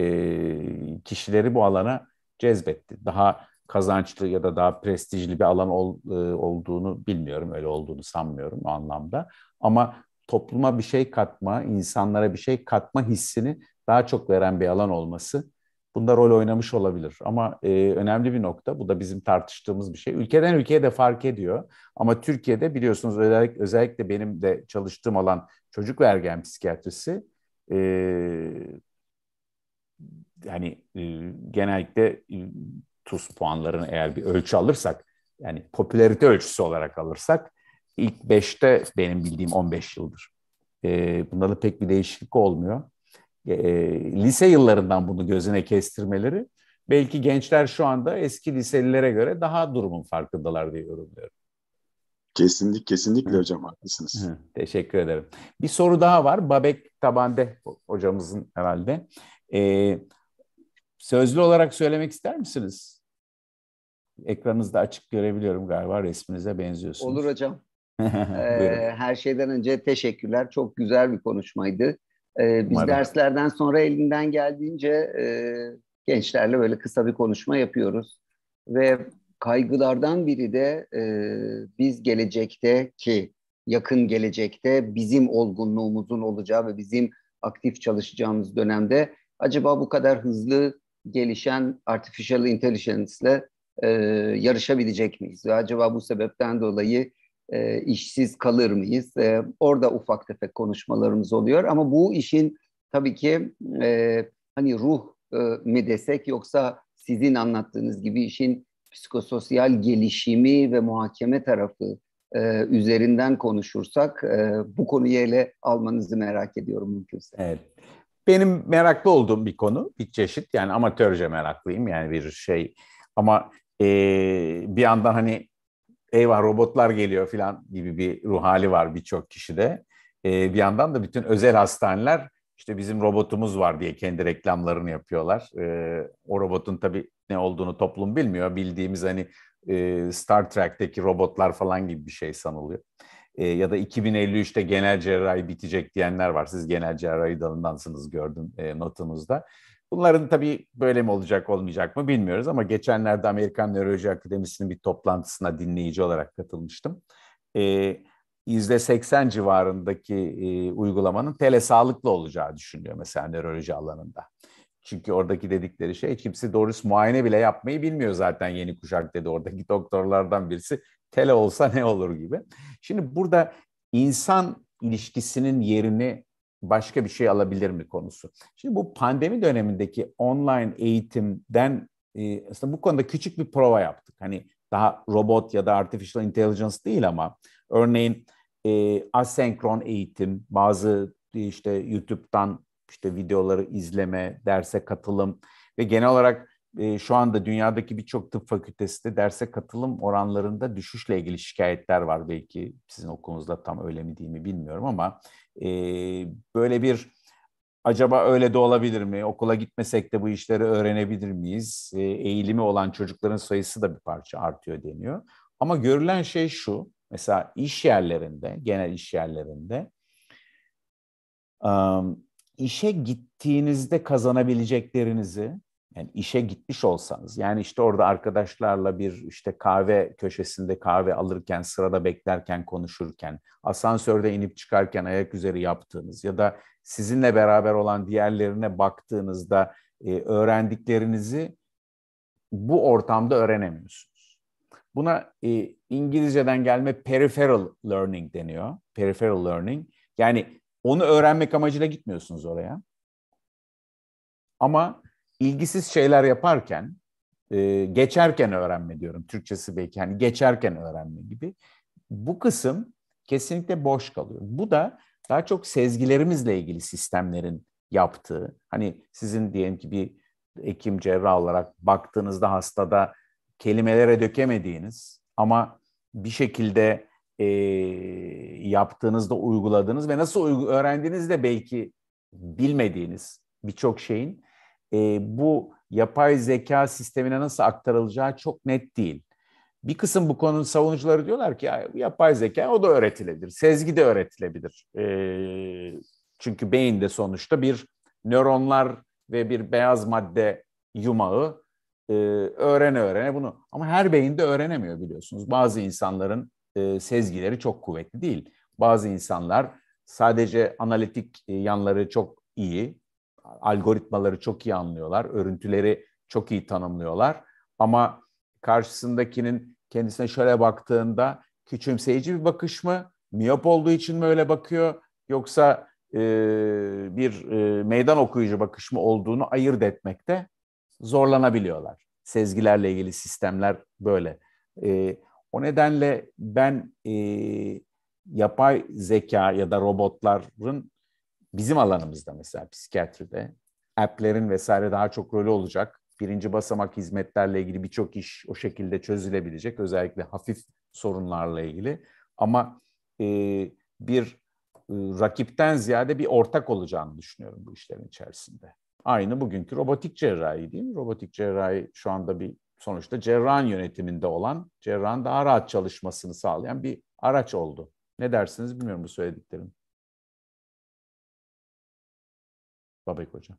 kişileri bu alana cezbetti. Daha kazançlı ya da daha prestijli bir alan ol, e, olduğunu bilmiyorum, öyle olduğunu sanmıyorum o anlamda. Ama topluma bir şey katma, insanlara bir şey katma hissini daha çok veren bir alan olması bunda rol oynamış olabilir. Ama e, önemli bir nokta, bu da bizim tartıştığımız bir şey. Ülkeden ülkeye de fark ediyor. Ama Türkiye'de biliyorsunuz özellikle, özellikle benim de çalıştığım alan çocuk ve ergen psikiyatrisi. E, yani e, genellikle e, TUS puanlarını eğer bir ölçü alırsak, yani popülarite ölçüsü olarak alırsak ilk 5'te benim bildiğim 15 yıldır. E, bunda da pek bir değişiklik olmuyor. E, lise yıllarından bunu gözüne kestirmeleri belki gençler şu anda eski liselilere göre daha durumun farkındalar diye yorumluyorum. Kesinlik, kesinlikle hocam haklısınız. teşekkür ederim. Bir soru daha var. Babek Tabande hocamızın herhalde. Ee, sözlü olarak söylemek ister misiniz? Ekranınızda açık görebiliyorum galiba resminize benziyorsunuz. Olur hocam. *laughs* her şeyden önce teşekkürler. Çok güzel bir konuşmaydı. biz Umarım. derslerden sonra elinden geldiğince gençlerle böyle kısa bir konuşma yapıyoruz. Ve kaygılardan biri de biz gelecekte ki yakın gelecekte bizim olgunluğumuzun olacağı ve bizim aktif çalışacağımız dönemde acaba bu kadar hızlı gelişen artificial intelligence ile e, yarışabilecek miyiz? Ve acaba bu sebepten dolayı e, işsiz kalır mıyız? E, orada ufak tefek konuşmalarımız oluyor ama bu işin tabii ki e, hani ruh e, mi desek yoksa sizin anlattığınız gibi işin psikososyal gelişimi ve muhakeme tarafı e, üzerinden konuşursak e, bu konuyu ele almanızı merak ediyorum mümkünse. Evet. Benim meraklı olduğum bir konu bir çeşit yani amatörce meraklıyım yani bir şey ama e, bir yandan hani eyvah robotlar geliyor falan gibi bir ruh hali var birçok kişide. Ee, bir yandan da bütün özel hastaneler işte bizim robotumuz var diye kendi reklamlarını yapıyorlar. Ee, o robotun tabii ne olduğunu toplum bilmiyor. Bildiğimiz hani e, Star Trek'teki robotlar falan gibi bir şey sanılıyor. Ee, ya da 2053'te genel cerrahi bitecek diyenler var. Siz genel cerrahi dalındansınız gördüm e, notunuzda. Bunların tabii böyle mi olacak olmayacak mı bilmiyoruz ama geçenlerde Amerikan Nöroloji Akademisi'nin bir toplantısına dinleyici olarak katılmıştım. Ee, %80 civarındaki e, uygulamanın telesağlıklı olacağı düşünülüyor mesela nöroloji alanında. Çünkü oradaki dedikleri şey kimse doğrusu muayene bile yapmayı bilmiyor zaten yeni kuşak dedi oradaki *laughs* doktorlardan birisi. Tele olsa ne olur gibi. Şimdi burada insan ilişkisinin yerini başka bir şey alabilir mi konusu. Şimdi bu pandemi dönemindeki online eğitimden e, aslında bu konuda küçük bir prova yaptık. Hani daha robot ya da artificial intelligence değil ama örneğin e, asenkron eğitim, bazı e, işte YouTube'dan işte videoları izleme, derse katılım ve genel olarak e, şu anda dünyadaki birçok tıp fakültesinde derse katılım oranlarında düşüşle ilgili şikayetler var. Belki sizin okulunuzda tam öyle mi değil mi bilmiyorum ama e, böyle bir acaba öyle de olabilir mi? Okula gitmesek de bu işleri öğrenebilir miyiz? E, eğilimi olan çocukların sayısı da bir parça artıyor deniyor. Ama görülen şey şu, mesela iş yerlerinde, genel iş yerlerinde işe gittiğinizde kazanabileceklerinizi yani işe gitmiş olsanız yani işte orada arkadaşlarla bir işte kahve köşesinde kahve alırken sırada beklerken konuşurken asansörde inip çıkarken ayak üzeri yaptığınız ya da sizinle beraber olan diğerlerine baktığınızda e, öğrendiklerinizi bu ortamda öğrenemiyorsunuz. Buna e, İngilizceden gelme peripheral learning deniyor. Peripheral learning yani onu öğrenmek amacıyla gitmiyorsunuz oraya. Ama ilgisiz şeyler yaparken, e, geçerken öğrenme diyorum. Türkçesi belki hani geçerken öğrenme gibi. Bu kısım kesinlikle boş kalıyor. Bu da daha çok sezgilerimizle ilgili sistemlerin yaptığı, hani sizin diyelim ki bir ekim cerrah olarak baktığınızda hastada kelimelere dökemediğiniz ama bir şekilde e, yaptığınızda uyguladığınız ve nasıl uygu öğrendiğinizi de belki bilmediğiniz birçok şeyin e, bu yapay zeka sistemine nasıl aktarılacağı çok net değil. Bir kısım bu konunun savunucuları diyorlar ki ya, yapay zeka o da öğretilebilir, sezgi de öğretilebilir. E, çünkü beyin de sonuçta bir nöronlar ve bir beyaz madde yumağı e, öğrene öğrene bunu. Ama her beyin de öğrenemiyor biliyorsunuz. Bazı insanların e, sezgileri çok kuvvetli değil. Bazı insanlar sadece analitik e, yanları çok iyi, algoritmaları çok iyi anlıyorlar, örüntüleri çok iyi tanımlıyorlar. Ama karşısındakinin kendisine şöyle baktığında küçümseyici bir bakış mı, miyop olduğu için mi öyle bakıyor yoksa e, bir e, meydan okuyucu bakış mı olduğunu ayırt etmekte zorlanabiliyorlar. Sezgilerle ilgili sistemler böyle. E, o nedenle ben e, yapay zeka ya da robotların bizim alanımızda mesela psikiyatride app'lerin vesaire daha çok rolü olacak. Birinci basamak hizmetlerle ilgili birçok iş o şekilde çözülebilecek. Özellikle hafif sorunlarla ilgili. Ama e, bir e, rakipten ziyade bir ortak olacağını düşünüyorum bu işlerin içerisinde. Aynı bugünkü robotik cerrahi değil mi? Robotik cerrahi şu anda bir sonuçta cerrahın yönetiminde olan, cerrahın daha rahat çalışmasını sağlayan bir araç oldu. Ne dersiniz bilmiyorum bu söylediklerim. Babek Hocam.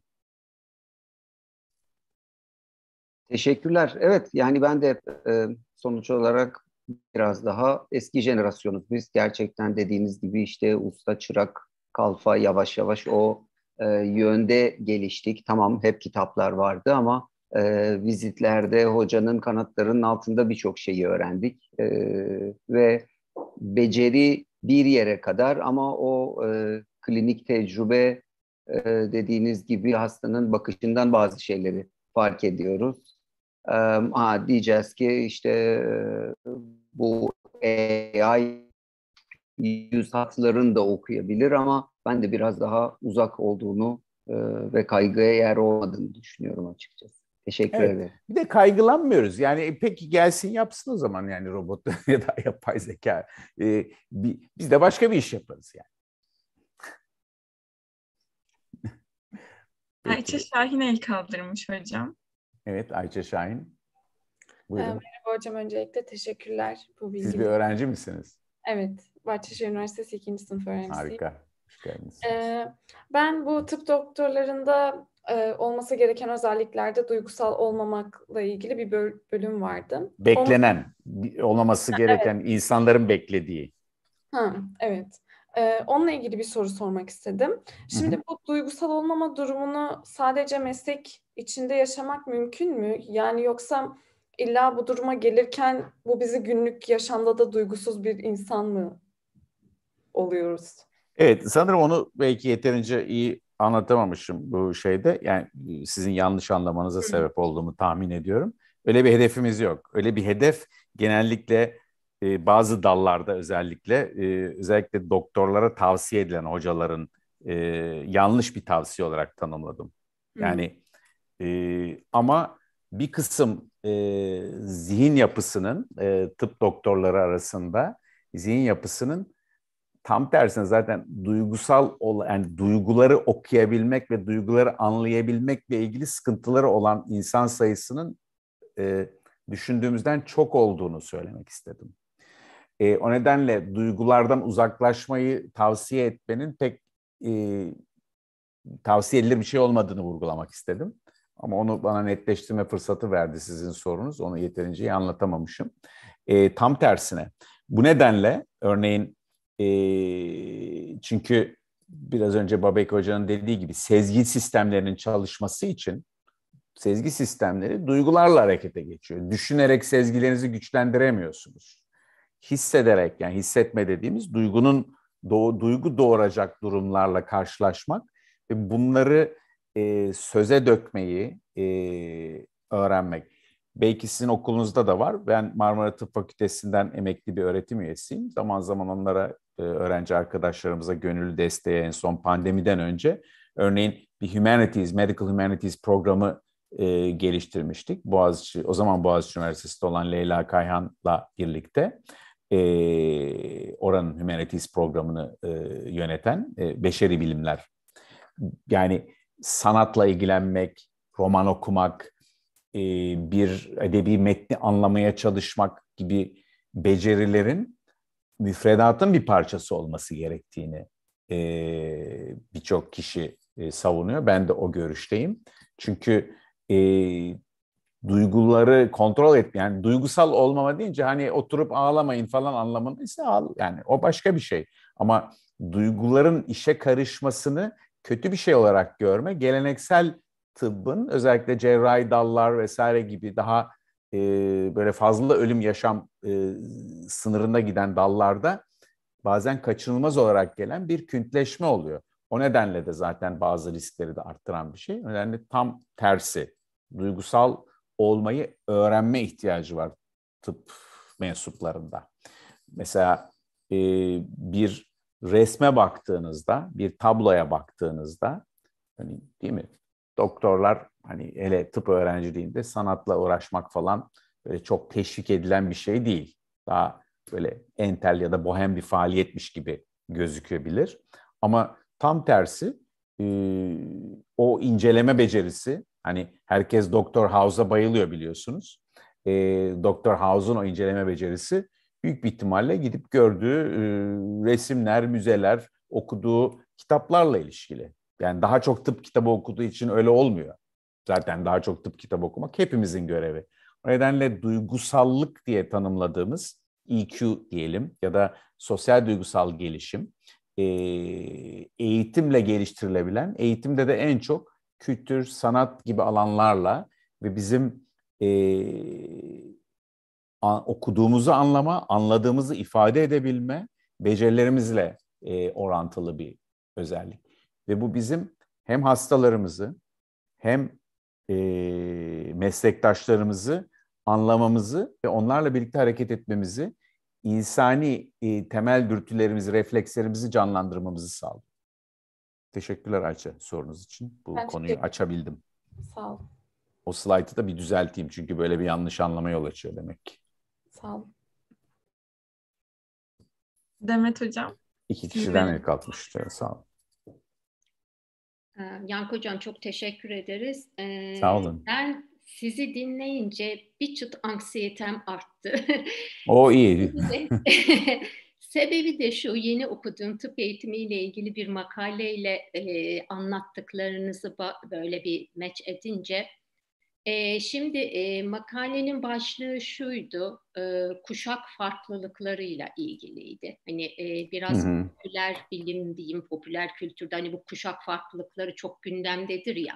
Teşekkürler. Evet yani ben de e, sonuç olarak biraz daha eski jenerasyonuz. Biz gerçekten dediğiniz gibi işte usta, çırak, kalfa yavaş yavaş o e, yönde geliştik. Tamam hep kitaplar vardı ama e, vizitlerde hocanın kanatlarının altında birçok şeyi öğrendik. E, ve beceri bir yere kadar ama o e, klinik tecrübe e, dediğiniz gibi hastanın bakışından bazı şeyleri fark ediyoruz. E, ha, diyeceğiz ki işte e, bu AI yüz hatlarını da okuyabilir ama ben de biraz daha uzak olduğunu ve kaygıya yer olmadığını düşünüyorum açıkçası. Teşekkür evet. ederim. Bir de kaygılanmıyoruz. Yani peki gelsin yapsın o zaman yani robot *laughs* ya da yapay zeka. Ee, bir, biz de başka bir iş yaparız yani. Ayça Şahin el kaldırmış hocam. Evet Ayça Şahin. Ee, Buyurun. merhaba hocam öncelikle teşekkürler. Bu bilgi Siz bir öğrenci misiniz? Evet. Bahçeşehir Üniversitesi 2. sınıf öğrencisiyim. Harika. Hoş geldiniz. Ee, ben bu tıp doktorlarında e, olması gereken özelliklerde duygusal olmamakla ilgili bir bölüm vardı. Beklenen, olmaması gereken evet. insanların beklediği. Ha, evet. Ee, onunla ilgili bir soru sormak istedim. Şimdi Hı-hı. bu duygusal olmama durumunu sadece meslek içinde yaşamak mümkün mü? Yani yoksa illa bu duruma gelirken bu bizi günlük yaşamda da duygusuz bir insan mı oluyoruz? Evet sanırım onu belki yeterince iyi anlatamamışım bu şeyde. Yani sizin yanlış anlamanıza sebep olduğumu tahmin ediyorum. Öyle bir hedefimiz yok. Öyle bir hedef genellikle e, bazı dallarda özellikle e, özellikle doktorlara tavsiye edilen hocaların e, yanlış bir tavsiye olarak tanımladım. Yani e, ama bir kısım e, zihin yapısının e, tıp doktorları arasında zihin yapısının tam tersine zaten duygusal yani duyguları okuyabilmek ve duyguları anlayabilmekle ilgili sıkıntıları olan insan sayısının e, düşündüğümüzden çok olduğunu söylemek istedim. E, o nedenle duygulardan uzaklaşmayı tavsiye etmenin pek e, tavsiye edilir bir şey olmadığını vurgulamak istedim. Ama onu bana netleştirme fırsatı verdi sizin sorunuz. Onu yeterince iyi anlatamamışım. E, tam tersine. Bu nedenle örneğin e, çünkü biraz önce Babek Hoca'nın dediği gibi sezgi sistemlerinin çalışması için sezgi sistemleri duygularla harekete geçiyor. Düşünerek sezgilerinizi güçlendiremiyorsunuz hissederek yani hissetme dediğimiz duygunun doğ, duygu doğuracak durumlarla karşılaşmak ve bunları e, söze dökmeyi e, öğrenmek. Belki sizin okulunuzda da var. Ben Marmara Tıp Fakültesinden emekli bir öğretim üyesiyim. Zaman zaman onlara e, öğrenci arkadaşlarımıza gönüllü desteğe en son pandemiden önce örneğin bir Humanities, Medical Humanities programı e, geliştirmiştik. Boğaziçi, o zaman Boğaziçi Üniversitesi'de olan Leyla Kayhan'la birlikte e, oranın Humanities programını e, yöneten e, Beşeri Bilimler. Yani sanatla ilgilenmek, roman okumak, e, bir edebi metni anlamaya çalışmak gibi becerilerin müfredatın bir parçası olması gerektiğini e, birçok kişi e, savunuyor. Ben de o görüşteyim. Çünkü e, duyguları kontrol et yani duygusal olmama deyince hani oturup ağlamayın falan anlamında ise al yani o başka bir şey. Ama duyguların işe karışmasını kötü bir şey olarak görme geleneksel tıbbın özellikle cerrahi dallar vesaire gibi daha e, böyle fazla ölüm yaşam e, sınırına giden dallarda bazen kaçınılmaz olarak gelen bir küntleşme oluyor. O nedenle de zaten bazı riskleri de arttıran bir şey. O nedenle tam tersi duygusal olmayı öğrenme ihtiyacı var tıp mensuplarında. Mesela e, bir resme baktığınızda, bir tabloya baktığınızda hani değil mi? Doktorlar hani hele tıp öğrenciliğinde sanatla uğraşmak falan böyle çok teşvik edilen bir şey değil. Daha böyle entel ya da bohem bir faaliyetmiş gibi gözükebilir. Ama tam tersi e, o inceleme becerisi, Hani herkes Doktor House'a bayılıyor biliyorsunuz. E, Doktor House'un o inceleme becerisi büyük bir ihtimalle gidip gördüğü e, resimler, müzeler, okuduğu kitaplarla ilişkili. Yani daha çok tıp kitabı okuduğu için öyle olmuyor. Zaten daha çok tıp kitabı okumak hepimizin görevi. O nedenle duygusallık diye tanımladığımız EQ diyelim ya da sosyal duygusal gelişim e, eğitimle geliştirilebilen, eğitimde de en çok kültür, sanat gibi alanlarla ve bizim e, an, okuduğumuzu anlama, anladığımızı ifade edebilme becerilerimizle e, orantılı bir özellik. Ve bu bizim hem hastalarımızı hem e, meslektaşlarımızı anlamamızı ve onlarla birlikte hareket etmemizi, insani e, temel dürtülerimizi, reflekslerimizi canlandırmamızı sağlıyor. Teşekkürler Ayça sorunuz için. Bu ben konuyu teşekkür. açabildim. Sağ ol. O slaytı da bir düzelteyim çünkü böyle bir yanlış anlama yol açıyor demek ki. Sağ ol. Demet Hocam. İki kişiden ilk kalkmış. Sağ olun. Ee, Yankı Hocam çok teşekkür ederiz. Ee, Sağ olun. Ben sizi dinleyince bir çıt anksiyetem arttı. O iyi. *laughs* *laughs* Sebebi de şu yeni okuduğum tıp eğitimiyle ilgili bir makaleyle e, anlattıklarınızı böyle bir meç edince e, şimdi e, makalenin başlığı şuydu e, kuşak farklılıklarıyla ilgiliydi. Hani e, biraz hı hı. popüler bilim diyeyim popüler kültürde hani bu kuşak farklılıkları çok gündemdedir ya.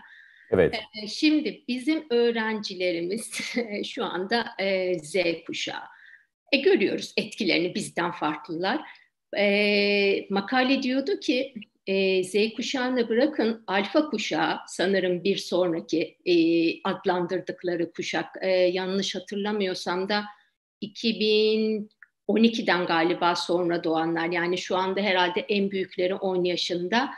Evet. E, şimdi bizim öğrencilerimiz *laughs* şu anda e, Z kuşağı e görüyoruz etkilerini bizden farklılar. E, makale diyordu ki e, Z kuşağını bırakın alfa kuşağı sanırım bir sonraki e, adlandırdıkları kuşak e, yanlış hatırlamıyorsam da 2012'den galiba sonra doğanlar yani şu anda herhalde en büyükleri 10 yaşında.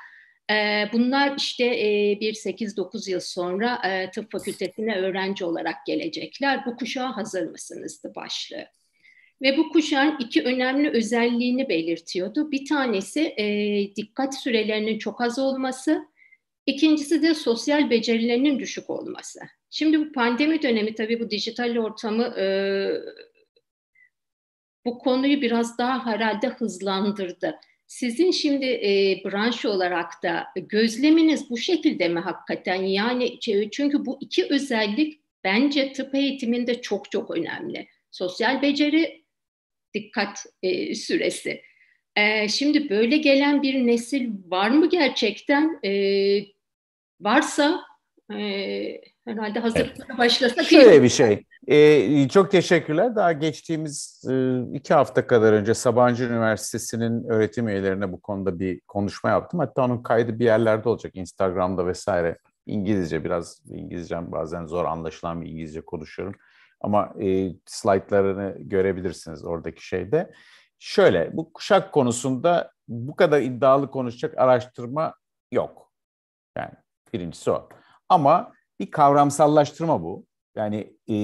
E, bunlar işte e, bir 8-9 yıl sonra e, tıp fakültesine öğrenci olarak gelecekler. Bu kuşağa hazır mısınızdı başlığı. Ve bu kuşağın iki önemli özelliğini belirtiyordu. Bir tanesi e, dikkat sürelerinin çok az olması, ikincisi de sosyal becerilerinin düşük olması. Şimdi bu pandemi dönemi tabii bu dijital ortamı e, bu konuyu biraz daha herhalde hızlandırdı. Sizin şimdi e, branş olarak da gözleminiz bu şekilde mi hakikaten? Yani çünkü bu iki özellik bence tıp eğitiminde çok çok önemli. Sosyal beceri dikkat e, süresi. E, şimdi böyle gelen bir nesil var mı gerçekten? E, varsa e, herhalde hazırlıklara evet. başlasak. Şöyle bir şey. E, çok teşekkürler. Daha geçtiğimiz e, iki hafta kadar önce Sabancı Üniversitesi'nin öğretim üyelerine bu konuda bir konuşma yaptım. Hatta onun kaydı bir yerlerde olacak. Instagram'da vesaire. İngilizce biraz İngilizcem bazen zor anlaşılan bir İngilizce konuşuyorum. Ama e, slaytlarını görebilirsiniz oradaki şeyde. Şöyle bu kuşak konusunda bu kadar iddialı konuşacak araştırma yok. Yani birincisi o. Ama bir kavramsallaştırma bu. Yani e,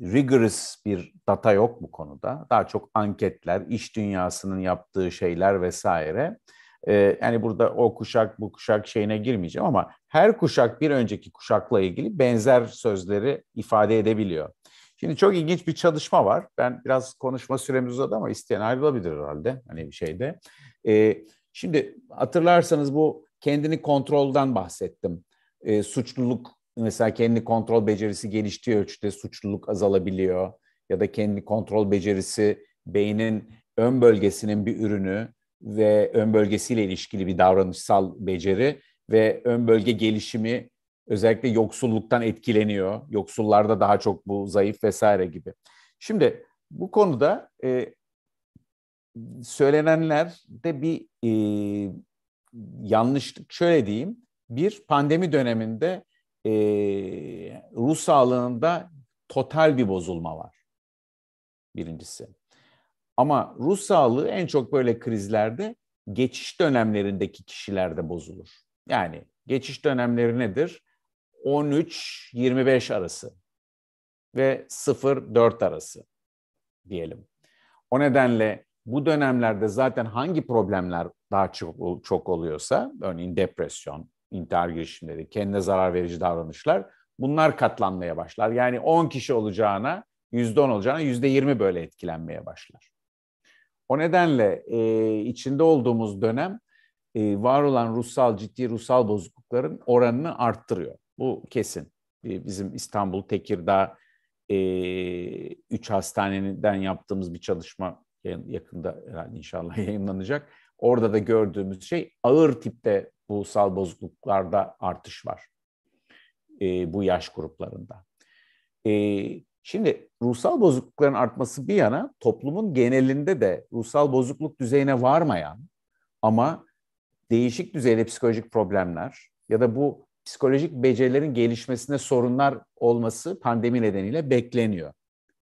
rigorous bir data yok bu konuda. Daha çok anketler, iş dünyasının yaptığı şeyler vesaire. E, yani burada o kuşak bu kuşak şeyine girmeyeceğim ama her kuşak bir önceki kuşakla ilgili benzer sözleri ifade edebiliyor. Şimdi çok ilginç bir çalışma var. Ben biraz konuşma süremiz uzadı ama isteyen ayrılabilir herhalde hani bir şeyde. E, şimdi hatırlarsanız bu kendini kontroldan bahsettim. E, suçluluk mesela kendi kontrol becerisi geliştiği ölçüde suçluluk azalabiliyor ya da kendi kontrol becerisi beynin ön bölgesinin bir ürünü ve ön bölgesiyle ilişkili bir davranışsal beceri ve ön bölge gelişimi özellikle yoksulluktan etkileniyor. Yoksullarda daha çok bu zayıf vesaire gibi. Şimdi bu konuda e, söylenenlerde bir e, yanlışlık şöyle diyeyim. Bir pandemi döneminde e, ruh sağlığında total bir bozulma var. Birincisi. Ama ruh sağlığı en çok böyle krizlerde geçiş dönemlerindeki kişilerde bozulur. Yani geçiş dönemleri nedir? 13-25 arası ve 0-4 arası diyelim. O nedenle bu dönemlerde zaten hangi problemler daha çok, çok oluyorsa, örneğin depresyon, intihar girişimleri, kendine zarar verici davranışlar, bunlar katlanmaya başlar. Yani 10 kişi olacağına, %10 olacağına %20 böyle etkilenmeye başlar. O nedenle e, içinde olduğumuz dönem e, var olan ruhsal ciddi ruhsal bozuklukların oranını arttırıyor. Bu kesin. E, bizim İstanbul Tekirdağ e, üç hastaneden yaptığımız bir çalışma yakında yani inşallah *laughs* yayınlanacak. Orada da gördüğümüz şey ağır tipte ruhsal bozukluklarda artış var. E, bu yaş gruplarında. E, Şimdi ruhsal bozuklukların artması bir yana toplumun genelinde de ruhsal bozukluk düzeyine varmayan ama değişik düzeyde psikolojik problemler ya da bu psikolojik becerilerin gelişmesinde sorunlar olması pandemi nedeniyle bekleniyor.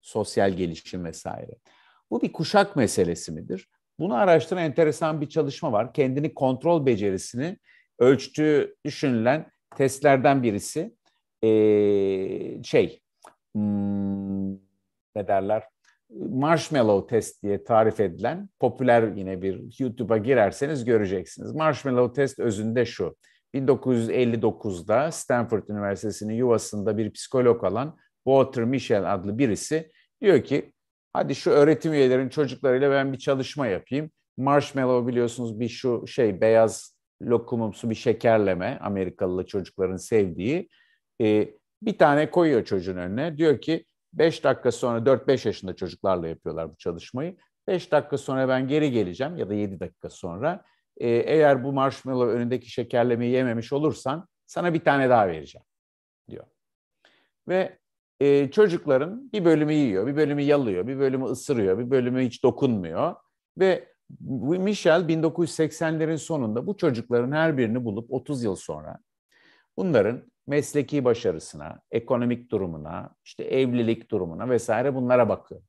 Sosyal gelişim vesaire. Bu bir kuşak meselesi midir? Bunu araştıran enteresan bir çalışma var. Kendini kontrol becerisini ölçtüğü düşünülen testlerden birisi ee, şey hmm, ne derler marshmallow test diye tarif edilen popüler yine bir YouTube'a girerseniz göreceksiniz. Marshmallow test özünde şu. 1959'da Stanford Üniversitesi'nin yuvasında bir psikolog olan Walter Michel adlı birisi diyor ki hadi şu öğretim üyelerin çocuklarıyla ben bir çalışma yapayım. Marshmallow biliyorsunuz bir şu şey beyaz lokumumsu bir şekerleme Amerikalı çocukların sevdiği. E, bir tane koyuyor çocuğun önüne. Diyor ki 5 dakika sonra 4-5 yaşında çocuklarla yapıyorlar bu çalışmayı. 5 dakika sonra ben geri geleceğim ya da 7 dakika sonra. Ee, eğer bu marshmallow önündeki şekerlemeyi yememiş olursan sana bir tane daha vereceğim diyor. Ve e, çocukların bir bölümü yiyor, bir bölümü yalıyor, bir bölümü ısırıyor, bir bölümü hiç dokunmuyor. Ve Michel 1980'lerin sonunda bu çocukların her birini bulup 30 yıl sonra bunların mesleki başarısına, ekonomik durumuna, işte evlilik durumuna vesaire bunlara bakıyor.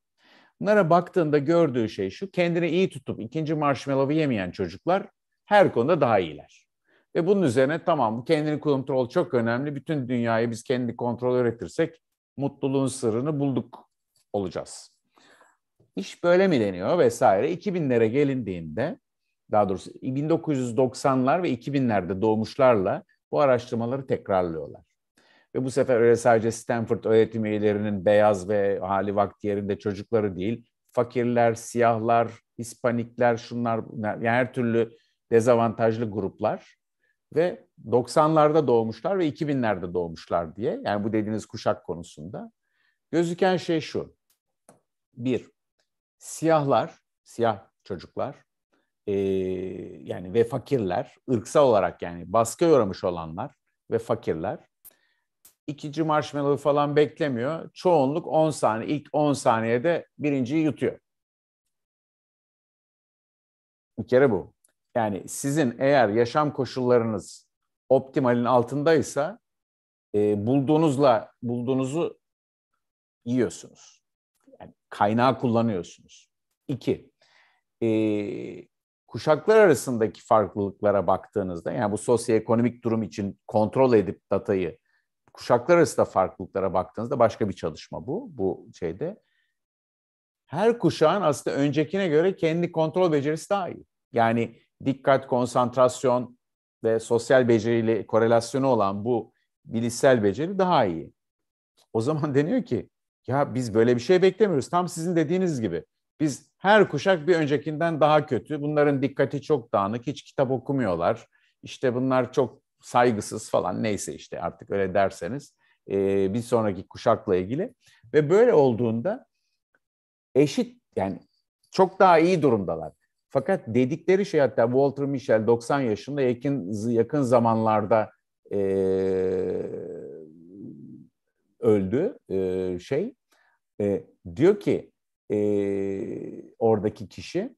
Bunlara baktığında gördüğü şey şu, kendini iyi tutup ikinci marshmallow'u yemeyen çocuklar her konuda daha iyiler. Ve bunun üzerine tamam kendini kontrol çok önemli, bütün dünyayı biz kendi kontrol öğretirsek mutluluğun sırrını bulduk olacağız. İş böyle mi deniyor vesaire. 2000'lere gelindiğinde daha doğrusu 1990'lar ve 2000'lerde doğmuşlarla bu araştırmaları tekrarlıyorlar. Ve bu sefer öyle sadece Stanford öğretim üyelerinin beyaz ve hali vakti yerinde çocukları değil, fakirler, siyahlar, Hispanikler, şunlar, yani her türlü dezavantajlı gruplar ve 90'larda doğmuşlar ve 2000'lerde doğmuşlar diye. Yani bu dediğiniz kuşak konusunda. Gözüken şey şu. Bir, siyahlar, siyah çocuklar e, yani ve fakirler, ırksal olarak yani baskı uğramış olanlar ve fakirler ikinci marshmallow falan beklemiyor. Çoğunluk 10 saniye, ilk 10 saniyede birinciyi yutuyor. Bir kere bu. Yani sizin eğer yaşam koşullarınız optimalin altındaysa e, bulduğunuzla bulduğunuzu yiyorsunuz. Yani kaynağı kullanıyorsunuz. İki, e, kuşaklar arasındaki farklılıklara baktığınızda yani bu sosyoekonomik durum için kontrol edip datayı kuşaklar arasında farklılıklara baktığınızda başka bir çalışma bu bu şeyde. Her kuşağın aslında öncekine göre kendi kontrol becerisi daha iyi. Yani dikkat, konsantrasyon ve sosyal beceriyle korelasyonu olan bu bilişsel beceri daha iyi. O zaman *laughs* deniyor ki ya biz böyle bir şey beklemiyoruz. Tam sizin dediğiniz gibi. Biz her kuşak bir öncekinden daha kötü. Bunların dikkati çok dağınık, hiç kitap okumuyorlar. İşte bunlar çok saygısız falan neyse işte artık öyle derseniz e, bir sonraki kuşakla ilgili. Ve böyle olduğunda eşit yani çok daha iyi durumdalar. Fakat dedikleri şey hatta Walter Michel 90 yaşında yakın, yakın zamanlarda e, öldü e, şey. E, diyor ki e, oradaki kişi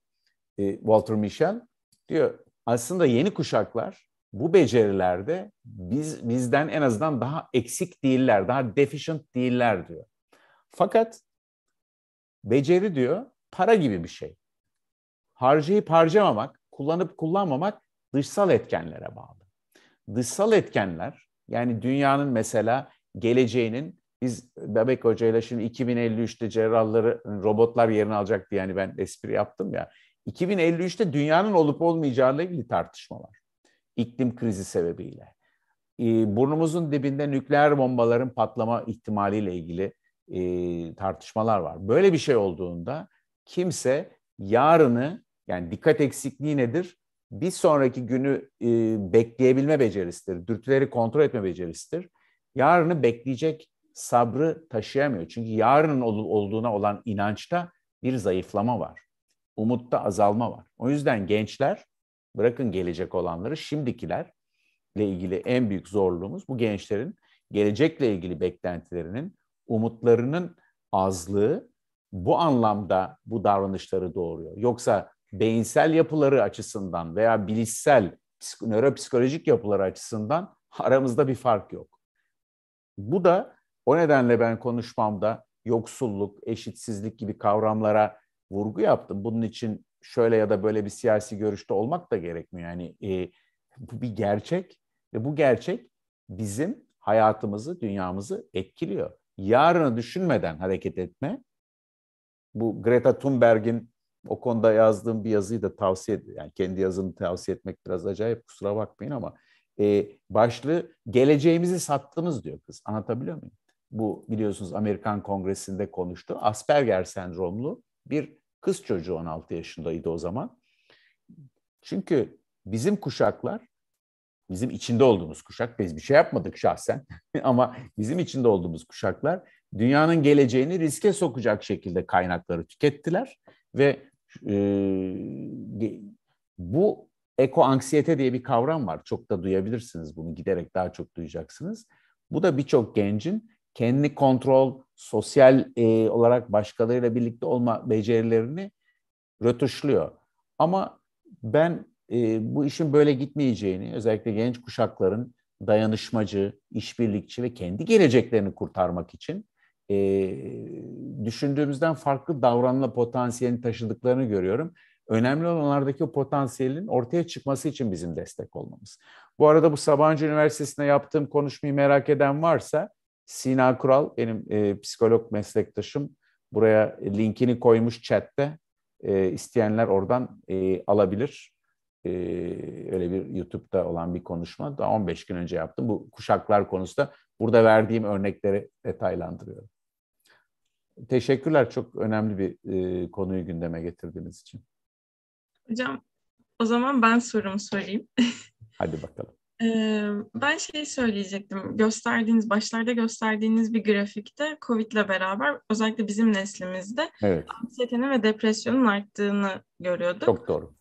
e, Walter Michel diyor aslında yeni kuşaklar bu becerilerde biz bizden en azından daha eksik değiller, daha deficient değiller diyor. Fakat beceri diyor para gibi bir şey. Harcayıp harcamamak, kullanıp kullanmamak dışsal etkenlere bağlı. Dışsal etkenler yani dünyanın mesela geleceğinin biz Bebek Hoca ile şimdi 2053'te cerrahları robotlar yerini alacak diye yani ben espri yaptım ya. 2053'te dünyanın olup olmayacağıyla ilgili tartışmalar var. İklim krizi sebebiyle. burnumuzun dibinde nükleer bombaların patlama ihtimaliyle ilgili tartışmalar var. Böyle bir şey olduğunda kimse yarını yani dikkat eksikliği nedir? Bir sonraki günü bekleyebilme becerisidir. Dürtüleri kontrol etme becerisidir. Yarını bekleyecek sabrı taşıyamıyor. Çünkü yarının olduğuna olan inançta bir zayıflama var. Umutta azalma var. O yüzden gençler, bırakın gelecek olanları, şimdikilerle ilgili en büyük zorluğumuz bu gençlerin gelecekle ilgili beklentilerinin, umutlarının azlığı bu anlamda bu davranışları doğuruyor. Yoksa beyinsel yapıları açısından veya bilişsel, nöropsikolojik yapıları açısından aramızda bir fark yok. Bu da o nedenle ben konuşmamda yoksulluk, eşitsizlik gibi kavramlara vurgu yaptım. Bunun için şöyle ya da böyle bir siyasi görüşte olmak da gerekmiyor. Yani e, bu bir gerçek ve bu gerçek bizim hayatımızı, dünyamızı etkiliyor. Yarını düşünmeden hareket etme. Bu Greta Thunberg'in o konuda yazdığım bir yazıyı da tavsiye yani kendi yazımı tavsiye etmek biraz acayip kusura bakmayın ama e, başlığı geleceğimizi sattınız diyor kız. Anlatabiliyor muyum? bu biliyorsunuz Amerikan Kongresi'nde konuştu. Asperger sendromlu bir kız çocuğu 16 yaşındaydı o zaman. Çünkü bizim kuşaklar, bizim içinde olduğumuz kuşak, biz bir şey yapmadık şahsen *laughs* ama bizim içinde olduğumuz kuşaklar dünyanın geleceğini riske sokacak şekilde kaynakları tükettiler ve e, bu eko anksiyete diye bir kavram var. Çok da duyabilirsiniz bunu giderek daha çok duyacaksınız. Bu da birçok gencin kendi kontrol, sosyal e, olarak başkalarıyla birlikte olma becerilerini rötuşluyor. Ama ben e, bu işin böyle gitmeyeceğini, özellikle genç kuşakların dayanışmacı, işbirlikçi ve kendi geleceklerini kurtarmak için e, düşündüğümüzden farklı davranma potansiyelini taşıdıklarını görüyorum. Önemli olanlardaki o potansiyelin ortaya çıkması için bizim destek olmamız. Bu arada bu Sabancı Üniversitesi'nde yaptığım konuşmayı merak eden varsa Sina Kural benim e, psikolog meslektaşım. Buraya linkini koymuş chatte. E, isteyenler oradan e, alabilir. E, öyle bir YouTube'da olan bir konuşma. Daha 15 gün önce yaptım. Bu kuşaklar konusunda burada verdiğim örnekleri detaylandırıyorum. Teşekkürler. Çok önemli bir e, konuyu gündeme getirdiğiniz için. Hocam o zaman ben sorumu sorayım. Hadi bakalım. Ben şey söyleyecektim. Gösterdiğiniz, başlarda gösterdiğiniz bir grafikte COVID'le beraber özellikle bizim neslimizde evet. anksiyetenin ve depresyonun arttığını görüyorduk. Çok doğru.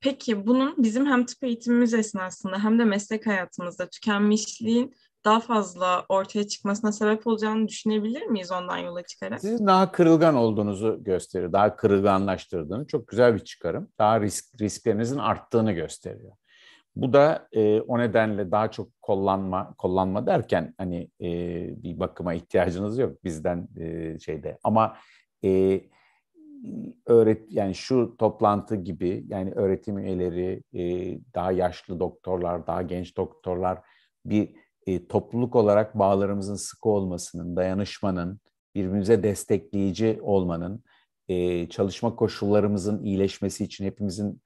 Peki bunun bizim hem tıp eğitimimiz esnasında hem de meslek hayatımızda tükenmişliğin daha fazla ortaya çıkmasına sebep olacağını düşünebilir miyiz ondan yola çıkarak? Sizin daha kırılgan olduğunuzu gösteriyor. Daha kırılganlaştırdığını çok güzel bir çıkarım. Daha risk risklerinizin arttığını gösteriyor. Bu da e, o nedenle daha çok kullanma kullanma derken hani e, bir bakıma ihtiyacınız yok bizden e, şeyde ama e, öğret yani şu toplantı gibi yani öğretim üyeleri e, daha yaşlı doktorlar daha genç doktorlar bir e, topluluk olarak bağlarımızın sıkı olmasının dayanışmanın birbirimize destekleyici olmanın e, çalışma koşullarımızın iyileşmesi için hepimizin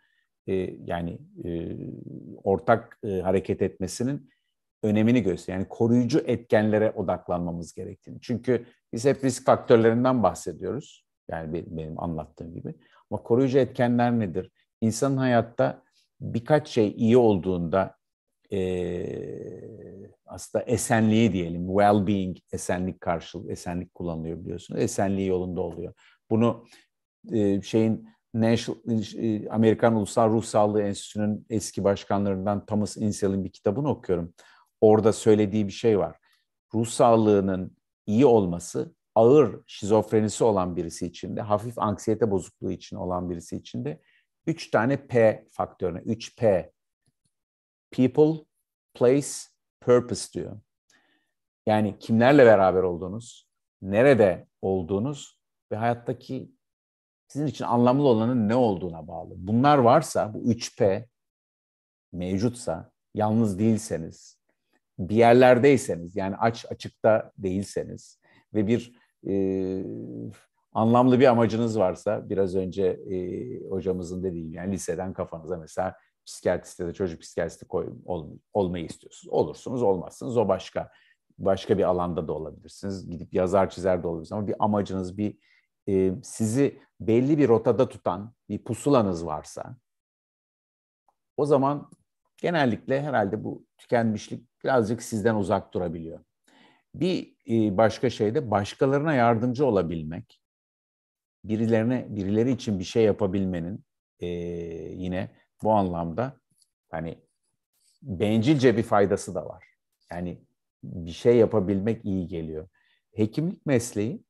e, yani e, ortak e, hareket etmesinin önemini gösteriyor. Yani koruyucu etkenlere odaklanmamız gerektiğini. Çünkü biz hep risk faktörlerinden bahsediyoruz. Yani benim, benim anlattığım gibi. Ama koruyucu etkenler nedir? İnsanın hayatta birkaç şey iyi olduğunda e, aslında esenliği diyelim, well-being, esenlik karşılığı, esenlik kullanılıyor biliyorsunuz. Esenliği yolunda oluyor. Bunu e, şeyin National, e, Amerikan Ulusal Ruh Sağlığı Enstitüsü'nün eski başkanlarından Thomas Insel'in bir kitabını okuyorum. Orada söylediği bir şey var. Ruh sağlığının iyi olması ağır şizofrenisi olan birisi için de, hafif anksiyete bozukluğu için olan birisi için de 3 tane P faktörüne, 3 P. People, place, purpose diyor. Yani kimlerle beraber olduğunuz, nerede olduğunuz ve hayattaki sizin için anlamlı olanın ne olduğuna bağlı. Bunlar varsa, bu 3P mevcutsa, yalnız değilseniz, bir yerlerdeyseniz, yani aç açıkta değilseniz ve bir e, anlamlı bir amacınız varsa, biraz önce e, hocamızın dediği gibi, yani liseden kafanıza mesela psikiyatriste de çocuk psikiyatristi koy, ol, olmayı istiyorsunuz. Olursunuz, olmazsınız. O başka başka bir alanda da olabilirsiniz. Gidip yazar çizer de olabilirsiniz ama bir amacınız, bir e, sizi belli bir rotada tutan bir pusulanız varsa o zaman genellikle herhalde bu tükenmişlik birazcık sizden uzak durabiliyor. Bir e, başka şey de başkalarına yardımcı olabilmek, birilerine birileri için bir şey yapabilmenin e, yine bu anlamda hani bencilce bir faydası da var. Yani bir şey yapabilmek iyi geliyor. Hekimlik mesleği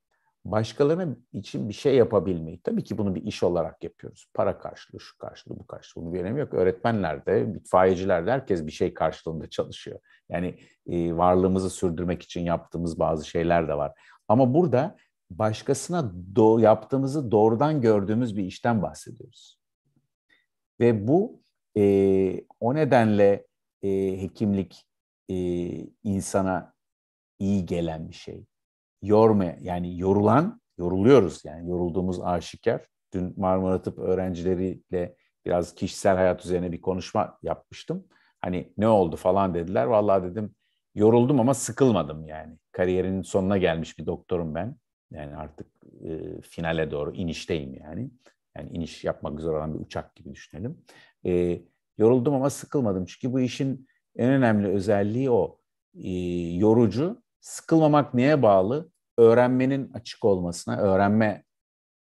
başkalarına için bir şey yapabilmeyi. Tabii ki bunu bir iş olarak yapıyoruz. Para karşılığı, şu karşılığı, bu karşılığı. Bunun bir önemi yok. Öğretmenler de, itfaiyeciler de herkes bir şey karşılığında çalışıyor. Yani e, varlığımızı sürdürmek için yaptığımız bazı şeyler de var. Ama burada başkasına do yaptığımızı doğrudan gördüğümüz bir işten bahsediyoruz. Ve bu e, o nedenle e, hekimlik e, insana iyi gelen bir şey yorma yani yorulan, yoruluyoruz yani yorulduğumuz aşikar. Dün Marmara Tıp öğrencileriyle biraz kişisel hayat üzerine bir konuşma yapmıştım. Hani ne oldu falan dediler. Vallahi dedim yoruldum ama sıkılmadım yani. Kariyerinin sonuna gelmiş bir doktorum ben. Yani artık e, finale doğru inişteyim yani. Yani iniş yapmak zor olan bir uçak gibi düşünelim. E, yoruldum ama sıkılmadım. Çünkü bu işin en önemli özelliği o. E, yorucu Sıkılmamak neye bağlı? Öğrenmenin açık olmasına, öğrenme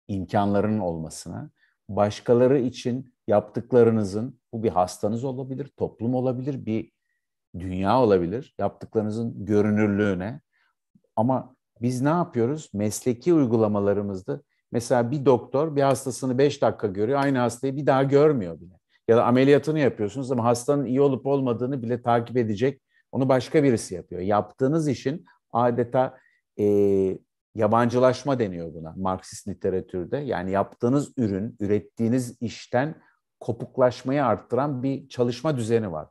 imkanlarının olmasına, başkaları için yaptıklarınızın, bu bir hastanız olabilir, toplum olabilir, bir dünya olabilir, yaptıklarınızın görünürlüğüne. Ama biz ne yapıyoruz? Mesleki uygulamalarımızda mesela bir doktor bir hastasını 5 dakika görüyor, aynı hastayı bir daha görmüyor bile. Ya da ameliyatını yapıyorsunuz ama hastanın iyi olup olmadığını bile takip edecek onu başka birisi yapıyor. Yaptığınız işin adeta e, yabancılaşma deniyor buna Marksist literatürde. Yani yaptığınız ürün, ürettiğiniz işten kopuklaşmayı arttıran bir çalışma düzeni var.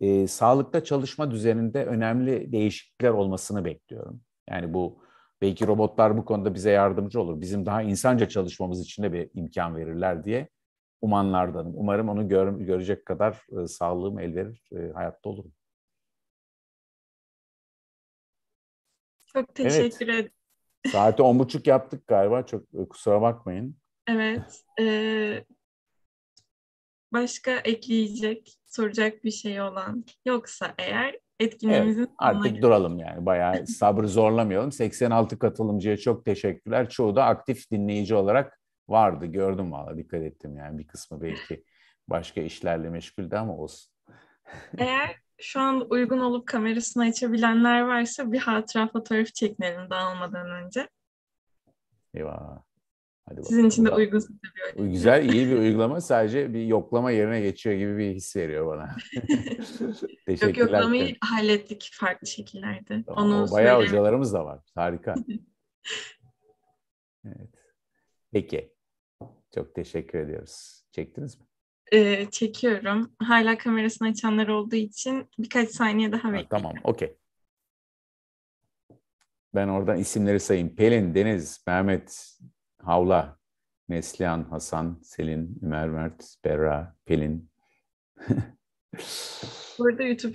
E, sağlıkta çalışma düzeninde önemli değişiklikler olmasını bekliyorum. Yani bu belki robotlar bu konuda bize yardımcı olur. Bizim daha insanca çalışmamız için de bir imkan verirler diye umanlardanım. Umarım onu gör, görecek kadar e, sağlığım el verir, e, hayatta olurum. Çok teşekkür evet. ederim. Saati on buçuk yaptık galiba. Çok e, kusura bakmayın. Evet. E, başka ekleyecek, soracak bir şey olan yoksa eğer etkinliğimizin evet, artık gidelim. duralım yani bayağı sabır zorlamayalım. 86 katılımcıya çok teşekkürler. Çoğu da aktif dinleyici olarak vardı. Gördüm valla dikkat ettim yani bir kısmı belki başka işlerle meşguldü ama olsun. Eğer şu an uygun olup kamerasını açabilenler varsa bir hatıra fotoğrafı çekinelim dağılmadan önce. Eyvah. Hadi Sizin için de uygun tabii. Güzel, iyi bir uygulama. Sadece bir yoklama yerine geçiyor gibi bir his veriyor bana. *laughs* Teşekkürler. Yok, yoklamayı hallettik farklı şekillerde. Tamam, Onu bayağı söyleyeyim. hocalarımız da var. Harika. *laughs* evet. Peki. Çok teşekkür ediyoruz. Çektiniz mi? e, çekiyorum. Hala kamerasını açanlar olduğu için birkaç saniye daha bekliyorum. Tamam, okey. Ben oradan isimleri sayayım. Pelin, Deniz, Mehmet, Havla, Neslihan, Hasan, Selin, Ümer, Mert, Berra, Pelin. *laughs* Burada YouTube